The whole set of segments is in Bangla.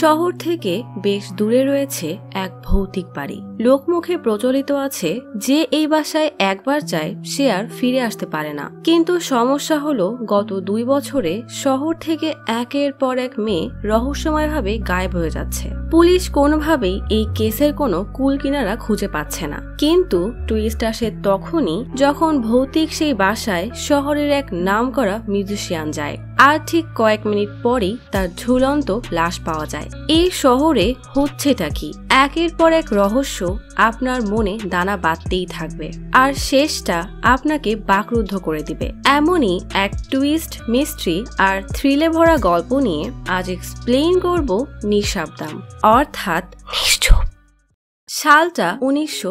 শহর থেকে বেশ দূরে রয়েছে এক ভৌতিক বাড়ি লোকমুখে প্রচলিত আছে যে এই বাসায় একবার যায় সে আর ফিরে আসতে পারে না কিন্তু সমস্যা হলো গত দুই বছরে শহর থেকে একের পর এক মেয়ে রহস্যময়ভাবে গায়েব হয়ে যাচ্ছে পুলিশ কোনোভাবেই এই কেসের কোনো কুল কিনারা খুঁজে পাচ্ছে না কিন্তু টুইস্ট আসে তখনই যখন ভৌতিক সেই বাসায় শহরের এক নাম করা মিউজিশিয়ান যায় আর ঠিক কয়েক মিনিট পরেই তার ঝুলন্ত লাশ পাওয়া যায় এই শহরে হচ্ছেটা কি একের পর এক রহস্য আপনার মনে দানা বাঁধতেই থাকবে আর শেষটা আপনাকে বাকরুদ্ধ করে দিবে এমনই এক টুইস্ট মিস্ট্রি আর থ্রিলে ভরা গল্প নিয়ে আজ এক্সপ্লেইন করব নিঃশব্দাম অর্থাৎ নিশ্চয় সালটা উনিশশো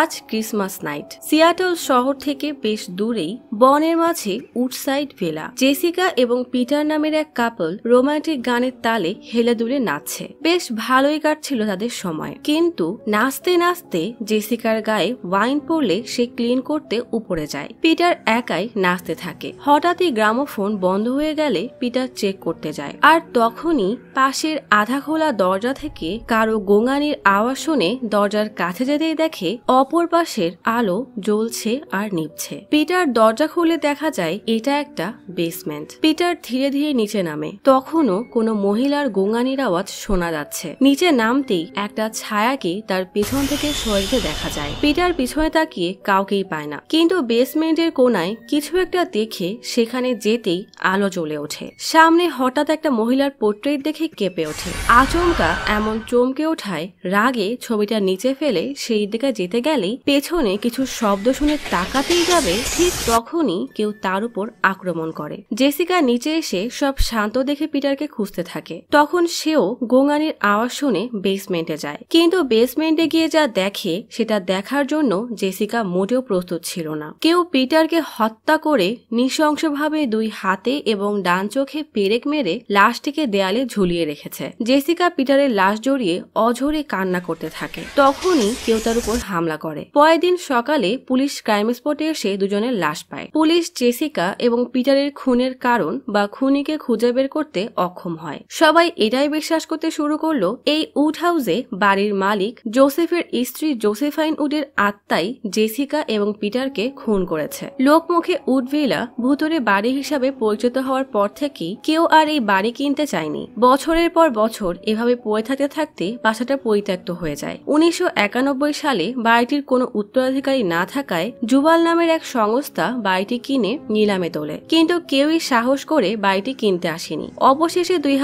আজ ক্রিসমাস নাইট সিয়াটল শহর থেকে বেশ দূরেই বনের মাঝে উডসাইড ভেলা জেসিকা এবং পিটার নামের এক কাপল রোমান্টিক গানের তালে হেলেদুলে নাচছে বেশ ভালোই কাটছিল তাদের সময় কিন্তু নাচতে নাচতে জেসিকার গায়ে ওয়াইন পড়লে সে ক্লিন করতে উপরে যায় পিটার একাই নাচতে থাকে হঠাৎই গ্রামোফোন বন্ধ হয়ে গেলে পিটার চেক করতে যায় আর তখনই পাশের আধা খোলা দরজা থেকে কারো গোঙানির আওয়াজ শুনে দরজার কাছে যেতেই দেখে অপর পাশের আলো জ্বলছে আর নিভছে পিটার দরজা খুলে দেখা যায় এটা একটা বেসমেন্ট পিটার ধীরে ধীরে নিচে নামে তখনও কোনো মহিলার গোঙানির আওয়াজ শোনা যাচ্ছে নিচে নামতেই একটা ছায়াকে তার পেছন থেকে সরিতে দেখা যায় পিটার পিছনে তাকিয়ে কাউকেই পায় না কিন্তু বেসমেন্টের কোনায় কিছু একটা দেখে সেখানে যেতেই আলো জ্বলে ওঠে সামনে হঠাৎ একটা মহিলার পোর্ট্রেট দেখে কেঁপে ওঠে আচমকা এমন চমকে ওঠায় রাগে ছবিটা নিচে ফেলে সেই দিকে যেতে গেলেই পেছনে কিছু শব্দ শুনে তাকাতেই যাবে ঠিক তখনই কেউ তার উপর আক্রমণ করে জেসিকা নিচে এসে সব শান্ত দেখে পিটারকে খুঁজতে থাকে তখন সেও গোঙানির আওয়াজ শুনে বেসমেন্টে যায় কিন্তু বেসমেন্টে গিয়ে যা দেখে সেটা দেখার জন্য জেসিকা মোটেও প্রস্তুত ছিল না কেউ পিটারকে হত্যা করে নৃশংসভাবে দুই হাতে এবং ডান চোখে পেরেক মেরে লাশটিকে দেয়ালে ঝুলিয়ে রেখেছে জেসিকা পিটারের লাশ জড়িয়ে অঝরে কান্না করতে করতে থাকে তখনই কেউ তার উপর হামলা করে পরের দিন সকালে পুলিশ ক্রাইম স্পটে এসে দুজনের লাশ পায় পুলিশ জেসিকা এবং পিটারের খুনের কারণ বা খুনিকে খুঁজে বের করতে অক্ষম হয় সবাই এটাই বিশ্বাস করতে শুরু করলো এই উড হাউসে বাড়ির মালিক জোসেফের স্ত্রী জোসেফাইন উডের আত্মাই জেসিকা এবং পিটারকে খুন করেছে লোকমুখে উডভিলা ভূতরে বাড়ি হিসাবে পরিচিত হওয়ার পর থেকেই কেউ আর এই বাড়ি কিনতে চায়নি বছরের পর বছর এভাবে পড়ে থাকতে থাকতে বাসাটা পরিত্যক্ত হয়ে যায় উনিশশো সালে বাড়িটির কোনো উত্তরাধিকারী না থাকায় জুবাল নামের এক সংস্থা বাড়িটি কিনে নিলামে তোলে কিন্তু কেউই সাহস করে বাড়িটি কিনতে আসেনি অবশেষে দুই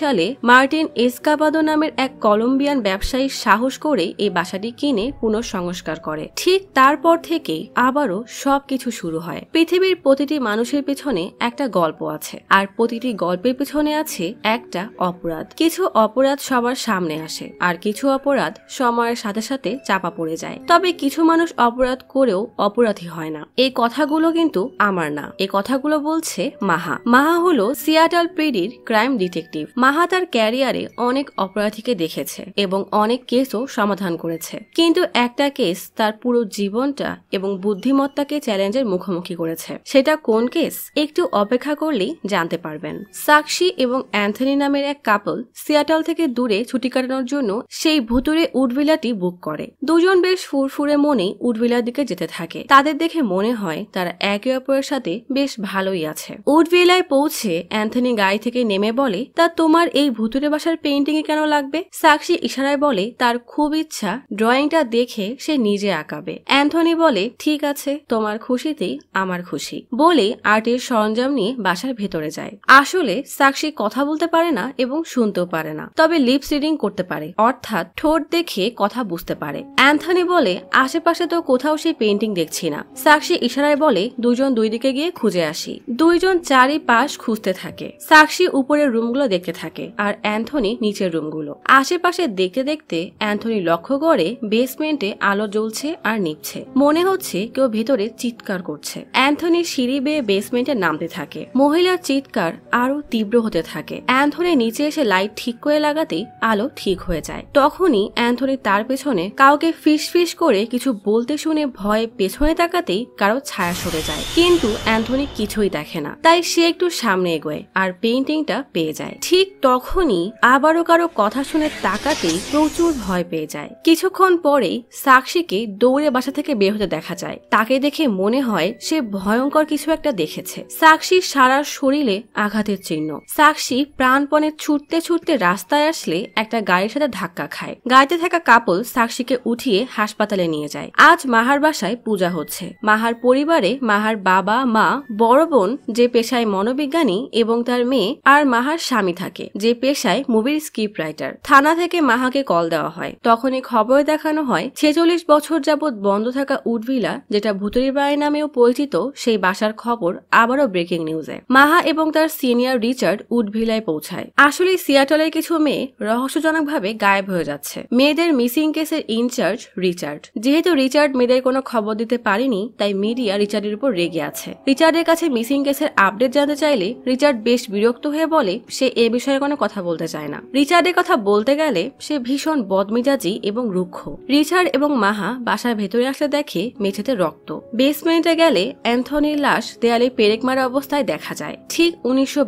সালে মার্টিন এসকাবাদো নামের এক কলম্বিয়ান ব্যবসায়ী সাহস করে এই বাসাটি কিনে পুনঃসংস্কার করে ঠিক তারপর থেকে আবারও সবকিছু শুরু হয় পৃথিবীর প্রতিটি মানুষের পেছনে একটা গল্প আছে আর প্রতিটি গল্পের পেছনে আছে একটা অপরাধ কিছু অপরাধ সবার সামনে আসে আর কিছু অপরাধ অপরাধ সময়ের সাথে সাথে চাপা পড়ে যায় তবে কিছু মানুষ অপরাধ করেও অপরাধী হয় না এই কথাগুলো কিন্তু আমার না এই কথাগুলো বলছে মাহা মাহা হলো সিয়াটাল পেডির ক্রাইম ডিটেকটিভ মাহা তার ক্যারিয়ারে অনেক অপরাধীকে দেখেছে এবং অনেক কেসও সমাধান করেছে কিন্তু একটা কেস তার পুরো জীবনটা এবং বুদ্ধিমত্তাকে চ্যালেঞ্জের মুখোমুখি করেছে সেটা কোন কেস একটু অপেক্ষা করলেই জানতে পারবেন সাক্ষী এবং অ্যান্থনি নামের এক কাপল সিয়াটাল থেকে দূরে ছুটি কাটানোর জন্য সেই ভুতুরে উডভিলাটি বুক করে দুজন বেশ ফুরফুরে মনে উডভিলার দিকে যেতে থাকে তাদের দেখে মনে হয় তারা একে অপরের সাথে বেশ ভালোই আছে উডভিলায় পৌঁছে অ্যান্থনি গাড়ি থেকে নেমে বলে তা তোমার এই ভুতুরে বাসার পেন্টিং এ কেন লাগবে সাক্ষী ইশারায় বলে তার খুব ইচ্ছা ড্রয়িংটা দেখে সে নিজে আঁকাবে অ্যান্থনি বলে ঠিক আছে তোমার খুশিতেই আমার খুশি বলে আর্টের সরঞ্জাম নিয়ে বাসার ভেতরে যায় আসলে সাক্ষী কথা বলতে পারে না এবং শুনতেও পারে না তবে লিপস রিডিং করতে পারে অর্থাৎ ঠোঁট দেখে কথা বুঝতে পারে অ্যান্থনি বলে আশেপাশে তো কোথাও সেই পেন্টিং দেখছি না সাক্ষী ইশারায় বলে দুজন দুই দিকে গিয়ে খুঁজে আসি দুইজন চারিপাশ খুঁজতে থাকে সাক্ষী উপরের রুমগুলো দেখতে থাকে আর অ্যান্থনি নিচের রুমগুলো আশেপাশে দেখতে দেখতে অ্যান্থনি লক্ষ্য করে বেসমেন্টে আলো জ্বলছে আর নিচ্ছে মনে হচ্ছে কেউ ভেতরে চিৎকার করছে অ্যান্থনি সিঁড়ি বেয়ে বেসমেন্টে নামতে থাকে মহিলার চিৎকার আরো তীব্র হতে থাকে অ্যান্থনি নিচে এসে লাইট ঠিক করে লাগাতেই আলো ঠিক হয়ে যায় তখনই তখনই অ্যান্থনি তার পেছনে কাউকে ফিস করে কিছু বলতে শুনে ভয়ে পেছনে তাকাতেই কারো ছায়া সরে যায় কিন্তু অ্যান্থনি কিছুই দেখে না তাই সে একটু সামনে এগোয় আর পেইন্টিংটা পেয়ে যায় ঠিক তখনই আবারও কারো কথা শুনে তাকাতেই প্রচুর ভয় পেয়ে যায় কিছুক্ষণ পরেই সাক্ষীকে দৌড়ে বাসা থেকে বের হতে দেখা যায় তাকে দেখে মনে হয় সে ভয়ঙ্কর কিছু একটা দেখেছে সাক্ষীর সারা শরীরে আঘাতের চিহ্ন সাক্ষী প্রাণপণে ছুটতে ছুটতে রাস্তায় আসলে একটা গাড়ির সাথে ধাক্কা খায় গাড়িতে থাকা কাপল সাক্ষীকে উঠিয়ে হাসপাতালে নিয়ে যায় আজ মাহার বাসায় পূজা হচ্ছে মাহার পরিবারে মাহার বাবা মা বড় বোন যে পেশায় মনোবিজ্ঞানী এবং তার মেয়ে আর মাহার স্বামী থাকে যে পেশায় মুভির স্ক্রিপ্ট রাইটার থানা থেকে মাহাকে কল দেওয়া হয় তখনই খবরে দেখানো হয় ছেচল্লিশ বছর যাবৎ বন্ধ থাকা উডভিলা যেটা ভুতুরি বাড়ি নামেও পরিচিত সেই বাসার খবর আবারও ব্রেকিং নিউজে মাহা এবং তার সিনিয়র রিচার্ড উডভিলায় পৌঁছায় আসলে সিয়াটলের কিছু মেয়ে রহস্যজনকভাবে গায়েব হয়ে যাচ্ছে যাচ্ছে মেয়েদের মিসিং কেসের ইনচার্জ রিচার্ড যেহেতু রিচার্ড মেয়েদের কোনো খবর দিতে পারেনি তাই মিডিয়া রিচার্ডের উপর রেগে আছে রিচার্ডের কাছে মিসিং কেসের আপডেট জানতে চাইলে রিচার্ড বেশ বিরক্ত হয়ে বলে সে এ বিষয়ে কোনো কথা বলতে চায় না রিচার্ডের কথা বলতে গেলে সে ভীষণ বদমিজাজি এবং রুক্ষ রিচার্ড এবং মাহা বাসার ভেতরে আসলে দেখে মেঝেতে রক্ত বেসমেন্টে গেলে অ্যান্থনির লাশ দেয়ালে পেরেক মারা অবস্থায় দেখা যায় ঠিক উনিশশো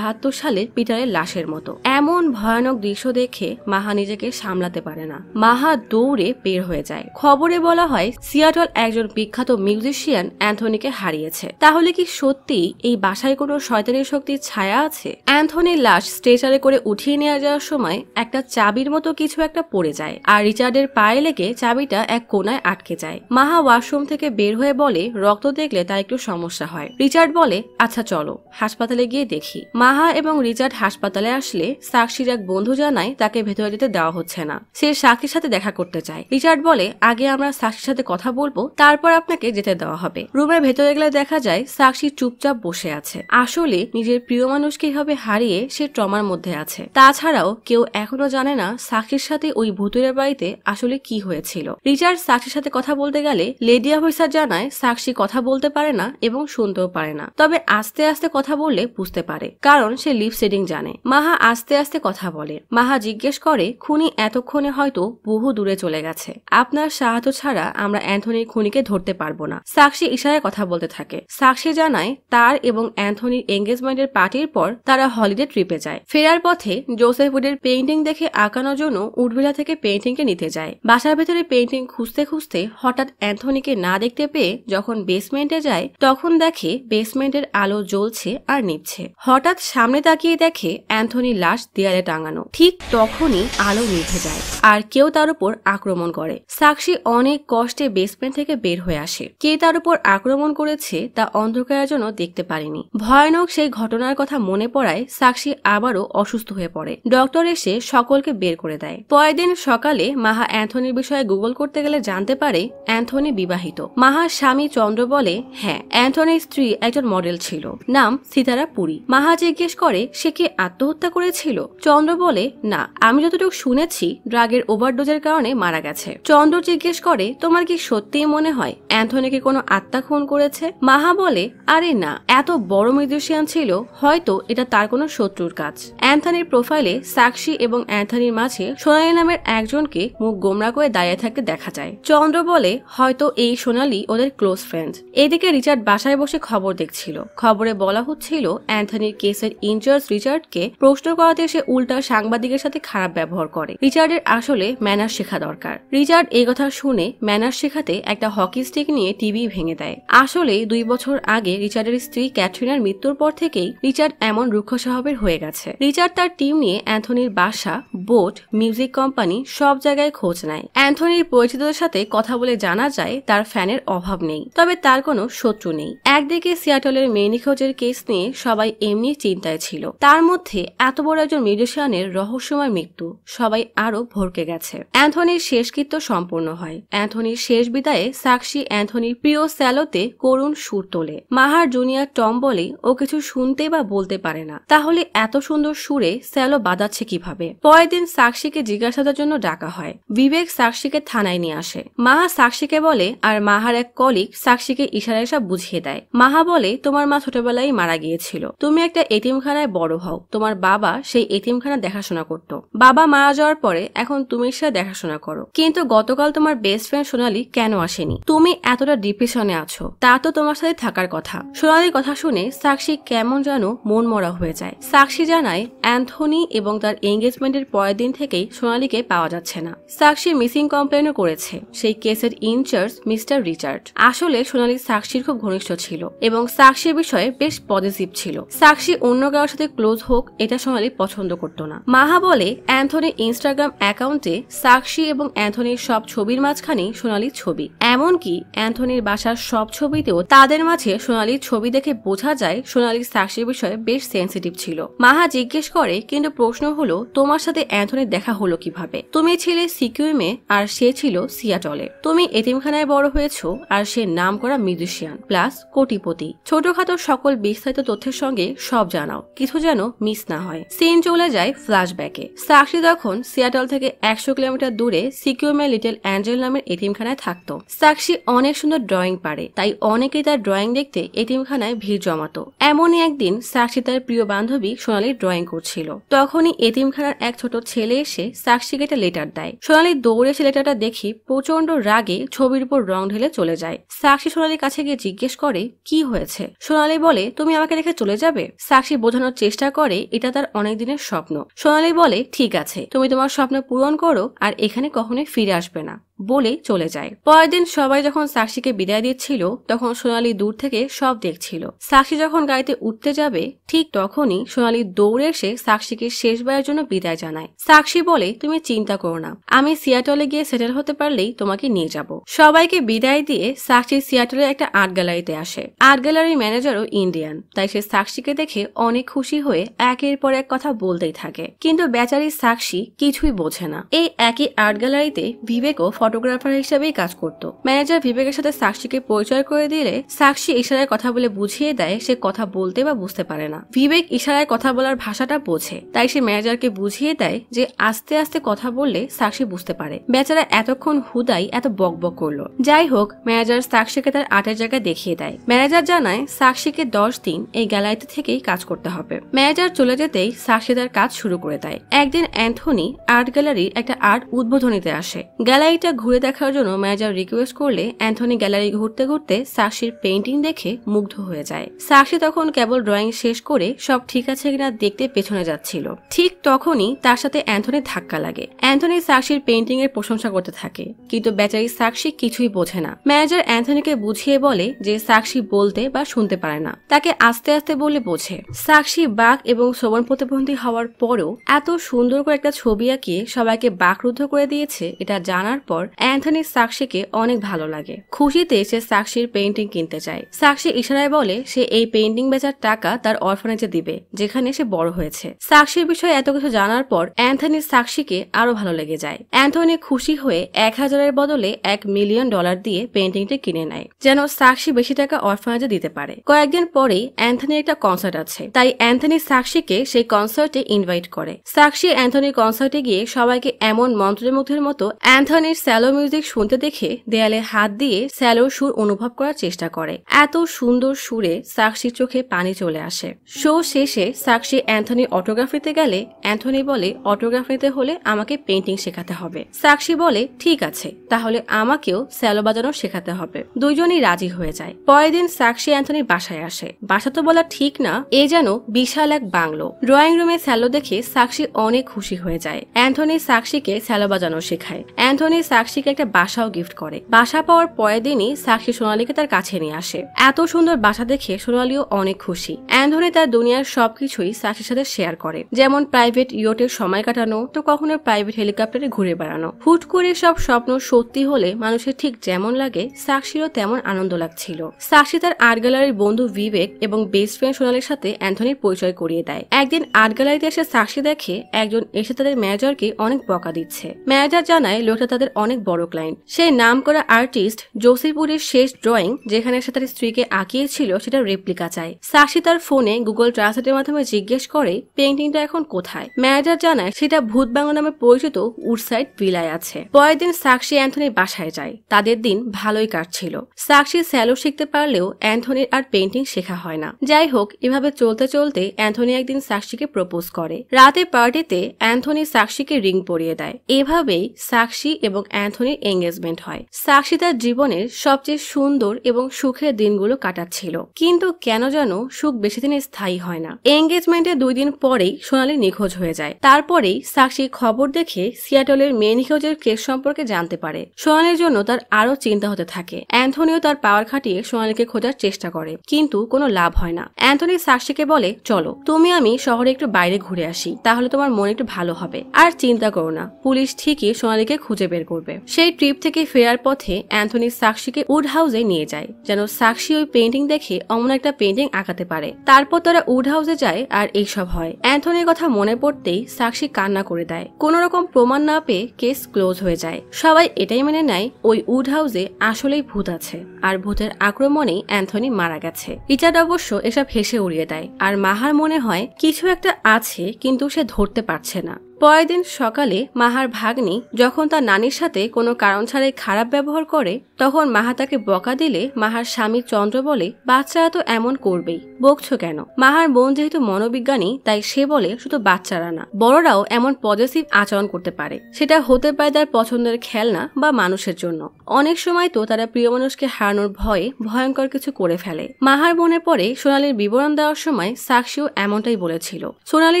সালের পিটারের লাশের মতো এমন ভয়ানক দৃশ্য দেখে মাহা নিজেকে সামলাতে পারে পারে না মাহা দৌড়ে বের হয়ে যায় খবরে বলা হয় সিয়াটল একজন বিখ্যাত মিউজিশিয়ান অ্যান্থনিকে হারিয়েছে তাহলে কি সত্যি এই বাসায় কোনো শয়তানি শক্তির ছায়া আছে অ্যান্থনির লাশ স্ট্রেচারে করে উঠিয়ে নেওয়া যাওয়ার সময় একটা চাবির মতো কিছু একটা পড়ে যায় আর রিচার্ডের পায়ে লেগে চাবিটা এক কোনায় আটকে যায় মাহা ওয়াশরুম থেকে বের হয়ে বলে রক্ত দেখলে তা একটু সমস্যা হয় রিচার্ড বলে আচ্ছা চলো হাসপাতালে গিয়ে দেখি মাহা এবং রিচার্ড হাসপাতালে আসলে সাক্ষীর এক বন্ধু জানায় তাকে ভেতরে যেতে দেওয়া হচ্ছে না সে সে সাকির সাথে দেখা করতে চায় রিচার্ড বলে আগে আমরা সাক্ষীর সাথে কথা বলবো তারপর আপনাকে যেতে দেওয়া হবে রুমের ভেতরে গেলে দেখা যায় সাক্ষী চুপচাপ বসে আছে আসলে নিজের প্রিয় মানুষকে হবে হারিয়ে সে ট্রমার মধ্যে আছে তাছাড়াও কেউ এখনো জানে না সাক্ষীর সাথে ওই ভুতুরের বাড়িতে আসলে কি হয়েছিল রিচার্ড সাক্ষীর সাথে কথা বলতে গেলে লেডি অফিসার জানায় সাক্ষী কথা বলতে পারে না এবং শুনতেও পারে না তবে আস্তে আস্তে কথা বললে বুঝতে পারে কারণ সে লিপ সেডিং জানে মাহা আস্তে আস্তে কথা বলে মাহা জিজ্ঞেস করে খুনি এতক্ষণে হয়তো বহু দূরে চলে গেছে আপনার সাহায্য ছাড়া আমরা অ্যান্থনির খুনিকে ধরতে পারবো না সাক্ষী ইশারায় কথা বলতে থাকে সাক্ষী জানায় তার এবং অ্যান্থনির এঙ্গেজমেন্টের পার্টির পর তারা হলিডে ট্রিপে যায় ফেরার পথে জোসেফুডের পেইন্টিং দেখে আঁকানোর জন্য উডবেলা থেকে পেইন্টিংকে নিতে যায় বাসার ভেতরে পেইন্টিং খুঁজতে খুঁজতে হঠাৎ অ্যান্থনিকে না দেখতে পেয়ে যখন বেসমেন্টে যায় তখন দেখে বেসমেন্টের আলো জ্বলছে আর নিচ্ছে হঠাৎ সামনে তাকিয়ে দেখে অ্যান্থনি লাশ দেয়ালে টাঙানো ঠিক তখনই আলো নিভে যায় আর কেউ তার উপর আক্রমণ করে সাক্ষী অনেক কষ্টে বেসমেন্ট থেকে বের হয়ে আসে কে তার উপর আক্রমণ করেছে তা অন্ধকারের জন্য দেখতে পারেনি ভয়ানক সেই ঘটনার কথা মনে পড়ায় সাক্ষী আবারও অসুস্থ হয়ে পড়ে ডক্টর এসে সকলকে বের করে দেয় পরের দিন সকালে মাহা অ্যান্থনির বিষয়ে গুগল করতে গেলে জানতে পারে অ্যান্থনি বিবাহিত মাহার স্বামী চন্দ্র বলে হ্যাঁ অ্যান্থনির স্ত্রী একজন মডেল ছিল নাম সিতারা পুরী মাহা জিজ্ঞেস করে সে কি আত্মহত্যা করেছিল চন্দ্র বলে না আমি যতটুকু শুনেছি ড্রাগের ড্রাগের ওভারডোজের কারণে মারা গেছে চন্দ্র জিজ্ঞেস করে তোমার কি সত্যিই মনে হয় অ্যান্থনিকে কোনো আত্মা খুন করেছে মাহা বলে আরে না এত বড় মিউজিশিয়ান ছিল হয়তো এটা তার কোনো শত্রুর কাজ অ্যান্থনির প্রোফাইলে সাক্ষী এবং অ্যান্থনির মাঝে সোনালি নামের একজনকে মুখ গোমরা করে দাঁড়িয়ে থাকতে দেখা যায় চন্দ্র বলে হয়তো এই সোনালি ওদের ক্লোজ ফ্রেন্ড এদিকে রিচার্ড বাসায় বসে খবর দেখছিল খবরে বলা হচ্ছিল অ্যান্থনির কেসের ইনচার্জ রিচার্ডকে প্রশ্ন করাতে সে উল্টা সাংবাদিকের সাথে খারাপ ব্যবহার করে রিচার্ডের আশা আসলে ম্যানার শেখা দরকার রিচার্ড এই কথা শুনে ম্যানার শেখাতে একটা হকি স্টিক নিয়ে টিভি ভেঙে দেয় আসলে দুই বছর আগে রিচার্ডের স্ত্রী ক্যাথরিনার মৃত্যুর পর থেকেই রিচার্ড এমন রুক্ষ স্বভাবের হয়ে গেছে রিচার্ড তার টিম নিয়ে অ্যান্থনির বাসা বোট মিউজিক কোম্পানি সব জায়গায় খোঁজ নেয় অ্যান্থনির পরিচিতদের সাথে কথা বলে জানা যায় তার ফ্যানের অভাব নেই তবে তার কোনো শত্রু নেই একদিকে সিয়াটলের মেনিখোজের কেস নিয়ে সবাই এমনি চিন্তায় ছিল তার মধ্যে এত বড় একজন মিউজিশিয়ানের রহস্যময় মৃত্যু সবাই আরো ভরকে ঢুকে গেছে অ্যান্থনির শেষকৃত্য সম্পূর্ণ হয় অ্যান্থনির শেষ বিদায়ে সাক্ষী অ্যান্থনির প্রিয় স্যালোতে করুণ সুর তোলে মাহার জুনিয়র টম বলে ও কিছু শুনতে বা বলতে পারে না তাহলে এত সুন্দর সুরে স্যালো বাদাচ্ছে কিভাবে পরের দিন সাক্ষীকে জিজ্ঞাসার জন্য ডাকা হয় বিবেক সাক্ষীকে থানায় নিয়ে আসে মাহা সাক্ষীকে বলে আর মাহার এক কলিক সাক্ষীকে ইশারা এসব বুঝিয়ে দেয় মাহা বলে তোমার মা ছোটবেলায় মারা গিয়েছিল তুমি একটা এতিমখানায় বড় হও তোমার বাবা সেই এতিমখানা দেখাশোনা করত বাবা মারা যাওয়ার পরে এখন এখন তুমি সাথে দেখাশোনা করো কিন্তু গতকাল তোমার বেস্ট ফ্রেন্ড সোনালি কেন আসেনি তুমি এতটা ডিপ্রেশনে আছো তা তো তোমার সাথে থাকার কথা সোনালির কথা শুনে সাক্ষী কেমন যেন মন মরা হয়ে যায় সাক্ষী জানায় অ্যান্থনি এবং তার এঙ্গেজমেন্টের পরের দিন থেকেই সোনালিকে পাওয়া যাচ্ছে না সাক্ষী মিসিং কমপ্লেনও করেছে সেই কেসের ইনচার্জ মিস্টার রিচার্ড আসলে সোনালি সাক্ষীর খুব ঘনিষ্ঠ ছিল এবং সাক্ষীর বিষয়ে বেশ পজিটিভ ছিল সাক্ষী অন্য কারোর সাথে ক্লোজ হোক এটা সোনালি পছন্দ করতো না মাহা বলে অ্যান্থনি ইনস্টাগ্রাম অ্যাকাউন্ট অ্যাকাউন্টে সাক্ষী এবং অ্যান্থনির সব ছবির মাঝখানে সোনালির ছবি এমনকি অ্যান্থনির বাসার সব ছবিতেও তাদের মাঝে সোনালির ছবি দেখে বোঝা যায় সোনালির সাক্ষীর বিষয়ে বেশ সেন্সিটিভ ছিল মাহা জিজ্ঞেস করে কিন্তু প্রশ্ন হলো তোমার সাথে অ্যান্থনির দেখা হলো কিভাবে তুমি ছিলে সিকিউমে আর সে ছিল সিয়াটলে তুমি এতিমখানায় বড় হয়েছ আর সে নাম করা মিউজিশিয়ান প্লাস কোটিপতি ছোটখাটো সকল বিস্তারিত তথ্যের সঙ্গে সব জানাও কিছু যেন মিস না হয় সিন চলে যায় ফ্ল্যাশব্যাকে সাক্ষী তখন সিয়াটল থেকে একশো কিলোমিটার দূরে সিকিউর মাই লিটল অ্যাঞ্জেল নামের খানায় থাকতো সাক্ষী অনেক সুন্দর ড্রয়িং পারে তাই অনেকেই তার ড্রয়িং দেখতে খানায় ভিড় জমাতো এমনই একদিন সাক্ষী তার প্রিয় বান্ধবী সোনালির ড্রয়িং করছিল তখনই খানার এক ছোট ছেলে এসে সাক্ষীকে একটা লেটার দেয় সোনালি দৌড়ে সে লেটারটা দেখি প্রচন্ড রাগে ছবির উপর রং ঢেলে চলে যায় সাক্ষী সোনালির কাছে গিয়ে জিজ্ঞেস করে কি হয়েছে সোনালি বলে তুমি আমাকে রেখে চলে যাবে সাক্ষী বোঝানোর চেষ্টা করে এটা তার অনেক দিনের স্বপ্ন সোনালি বলে ঠিক আছে তুমি তোমার স্বপ্ন পূরণ অন করো আর এখানে কখনোই ফিরে আসবে না বলে চলে যায় পরের দিন সবাই যখন সাক্ষীকে বিদায় দিচ্ছিল তখন সোনালি দূর থেকে সব দেখছিল সাক্ষী যখন গাড়িতে উঠতে যাবে ঠিক তখনই সোনালি দৌড়ে এসে সাক্ষীকে শেষবারের জন্য বিদায় জানায় সাক্ষী বলে তুমি চিন্তা করো না আমি সিয়াটলে গিয়ে সেটেল হতে পারলেই তোমাকে নিয়ে যাব সবাইকে বিদায় দিয়ে সাক্ষী সিয়াটলে একটা আর্ট গ্যালারিতে আসে আর্ট গ্যালারির ম্যানেজারও ইন্ডিয়ান তাই সে সাক্ষীকে দেখে অনেক খুশি হয়ে একের পর এক কথা বলতেই থাকে কিন্তু বেচারি সাক্ষী কিছুই বোঝে না এই একই আর্ট গ্যালারিতে বিবেকও ফটোগ্রাফার হিসেবেই কাজ করত ম্যানেজার বিবেকের সাথে সাক্ষীকে পরিচয় করে দিলে সাক্ষী ইশারায় কথা বলে বুঝিয়ে দেয় সে কথা বলতে বা বুঝতে পারে না বিবেক ইশারায় কথা বলার ভাষাটা বোঝে তাই সে ম্যানেজারকে বুঝিয়ে দেয় যে আস্তে আস্তে কথা বললে সাক্ষী বুঝতে পারে বেচারা এতক্ষণ হুদাই এত বক বক করলো যাই হোক ম্যানেজার সাক্ষীকে তার আটের জায়গা দেখিয়ে দেয় ম্যানেজার জানায় সাক্ষীকে দশ দিন এই গ্যালারিতে থেকেই কাজ করতে হবে ম্যানেজার চলে যেতেই সাক্ষী তার কাজ শুরু করে দেয় একদিন অ্যান্থনি আর্ট গ্যালারির একটা আর্ট উদ্বোধনীতে আসে গ্যালারিটা ঘুরে দেখার জন্য ম্যানেজার রিকোয়েস্ট করলে অ্যান্থনি গ্যালারি ঘুরতে ঘুরতে সাক্ষীর পেন্টিং দেখে মুগ্ধ হয়ে যায় সাক্ষী তখন কেবল ড্রয়িং শেষ করে সব ঠিক আছে কিনা দেখতে পেছনে যাচ্ছিল ঠিক তখনই তার সাথে অ্যান্থনির ধাক্কা লাগে অ্যান্থনি সাক্ষীর পেন্টিং এর প্রশংসা করতে থাকে কিন্তু বেচারি সাক্ষী কিছুই বোঝে না ম্যানেজার অ্যান্থনিকে বুঝিয়ে বলে যে সাক্ষী বলতে বা শুনতে পারে না তাকে আস্তে আস্তে বলে বোঝে সাক্ষী বাঘ এবং শ্রবণ প্রতিবন্ধী হওয়ার পরও এত সুন্দর করে একটা ছবি আঁকিয়ে সবাইকে বাকরুদ্ধ করে দিয়েছে এটা জানার পর অ্যান্থনি সাক্ষীকে অনেক ভালো লাগে খুশিতে সে সাক্ষীর পেন্টিং কিনতে চায় সাক্ষী ইশারায় বলে সে এই পেন্টিং বেচার টাকা তার অরফানেজে দিবে যেখানে সে বড় হয়েছে সাক্ষীর বিষয়ে এত কিছু জানার পর অ্যান্থনির সাক্ষীকে আরো ভালো লেগে যায় অ্যান্থনি খুশি হয়ে এক হাজারের বদলে এক মিলিয়ন ডলার দিয়ে পেন্টিংটি কিনে নেয় যেন সাক্ষী বেশি টাকা অরফানেজে দিতে পারে কয়েকদিন পরেই অ্যান্থনির একটা কনসার্ট আছে তাই অ্যান্থনি সাক্ষীকে সেই কনসার্টে ইনভাইট করে সাক্ষী অ্যান্থনির কনসার্টে গিয়ে সবাইকে এমন মন্ত্রমুগ্ধের মতো অ্যান্থনির স্যাল স্যালো মিউজিক শুনতে দেখে দেয়ালে হাত দিয়ে স্যালো সুর অনুভব করার চেষ্টা করে এত সুন্দর সুরে সাক্ষীর চোখে পানি চলে আসে শো শেষে সাক্ষী অ্যান্থনি অটোগ্রাফ নিতে গেলে অ্যান্থনি বলে অটোগ্রাফ নিতে হলে আমাকে পেন্টিং শেখাতে হবে সাক্ষী বলে ঠিক আছে তাহলে আমাকেও স্যালো বাজানো শেখাতে হবে দুইজনই রাজি হয়ে যায় পরের দিন সাক্ষী অ্যান্থনির বাসায় আসে বাসা তো বলা ঠিক না এ যেন বিশাল এক বাংলো ড্রয়িং রুমে স্যালো দেখে সাক্ষী অনেক খুশি হয়ে যায় অ্যান্থনি সাক্ষীকে স্যালো বাজানো শেখায় অ্যান্থনি সাক্ষী সাক্ষীকে একটা বাসাও গিফট করে বাসা পাওয়ার পরের দিনই সাক্ষী সোনালীকে তার কাছে নিয়ে আসে এত সুন্দর বাসা দেখে সোনালিও অনেক খুশি অ্যান্থনি তার দুনিয়ার সবকিছুই সাক্ষীর সাথে শেয়ার করে যেমন প্রাইভেট ইয়টের সময় কাটানো তো কখনো প্রাইভেট হেলিকপ্টারে ঘুরে বেড়ানো হুট করে সব স্বপ্ন সত্যি হলে মানুষের ঠিক যেমন লাগে সাক্ষীরও তেমন আনন্দ লাগছিল সাক্ষী তার আর্ট গ্যালারির বন্ধু বিবেক এবং বেস্ট ফ্রেন্ড সোনালির সাথে অ্যান্থনির পরিচয় করিয়ে দেয় একদিন আর্ট গ্যালারিতে এসে সাক্ষী দেখে একজন এসে তাদের ম্যানেজারকে অনেক বকা দিচ্ছে ম্যানেজার জানায় লোকটা তাদের অনেক অনেক বড় ক্লায়েন্ট সেই নাম করা আর্টিস্ট জোসিপুরের শেষ ড্রয়িং যেখানে সে তার স্ত্রীকে আঁকিয়েছিল সেটা রেপ্লিকা চায় সাশি তার ফোনে গুগল ট্রান্সলেটের মাধ্যমে জিজ্ঞেস করে পেন্টিংটা এখন কোথায় ম্যানেজার জানায় সেটা ভূত বাংলা নামে পরিচিত উডসাইড ভিলায় আছে পরের দিন সাক্ষী অ্যান্থনির বাসায় যায় তাদের দিন ভালোই কাটছিল সাক্ষী স্যালো শিখতে পারলেও অ্যান্থনির আর পেন্টিং শেখা হয় না যাই হোক এভাবে চলতে চলতে অ্যান্থনি একদিন সাক্ষীকে প্রপোজ করে রাতে পার্টিতে অ্যান্থনি সাক্ষীকে রিং পরিয়ে দেয় এভাবেই সাক্ষী এবং অ্যান্থনির এঙ্গেজমেন্ট হয় সাক্ষী তার জীবনের সবচেয়ে সুন্দর এবং সুখের দিনগুলো কাটাচ্ছিল কিন্তু কেন যেন সুখ বেশি দিনে স্থায়ী হয় না এঙ্গেজমেন্টের দুই দিন পরেই সোনালি নিখোঁজ হয়ে যায় তারপরেই সাক্ষী খবর দেখে সিয়াটলের মেয়ে নিখোঁজের কেস সম্পর্কে জানতে পারে সোনালির জন্য তার আরও চিন্তা হতে থাকে অ্যান্থনিও তার পাওয়ার খাটিয়ে সোনালিকে খোঁজার চেষ্টা করে কিন্তু কোনো লাভ হয় না অ্যান্থনি সাক্ষীকে বলে চলো তুমি আমি শহরে একটু বাইরে ঘুরে আসি তাহলে তোমার মন একটু ভালো হবে আর চিন্তা করো না পুলিশ ঠিকই সোনালিকে খুঁজে বের করবে করবে সেই ট্রিপ থেকে ফেরার পথে অ্যান্থনি সাক্ষীকে উড হাউসে নিয়ে যায় যেন সাক্ষী ওই পেন্টিং দেখে অমন একটা পেন্টিং আঁকাতে পারে তারপর তারা উড হাউসে যায় আর এইসব হয় অ্যান্থনির কথা মনে পড়তেই সাক্ষী কান্না করে দেয় কোন রকম প্রমাণ না পেয়ে কেস ক্লোজ হয়ে যায় সবাই এটাই মেনে নেয় ওই উড হাউসে আসলেই ভূত আছে আর ভূতের আক্রমণেই অ্যান্থনি মারা গেছে রিচার্ড অবশ্য এসব হেসে উড়িয়ে দেয় আর মাহার মনে হয় কিছু একটা আছে কিন্তু সে ধরতে পারছে না পরের দিন সকালে মাহার ভাগ্নি যখন তার নানির সাথে কোনো কারণ ছাড়াই খারাপ ব্যবহার করে তখন মাহা তাকে বকা দিলে মাহার স্বামী চন্দ্র বলে বাচ্চারা তো এমন করবেই বকছো কেন মাহার বোন যেহেতু মনোবিজ্ঞানী তাই সে বলে শুধু বাচ্চারা না বড়রাও এমন পজিটিভ আচরণ করতে পারে সেটা হতে পারে তার পছন্দের খেলনা বা মানুষের জন্য অনেক সময় তো তারা প্রিয় মানুষকে হারানোর ভয়ে ভয়ঙ্কর কিছু করে ফেলে মাহার বোনের পরে সোনালির বিবরণ দেওয়ার সময় সাক্ষীও এমনটাই বলেছিল সোনালি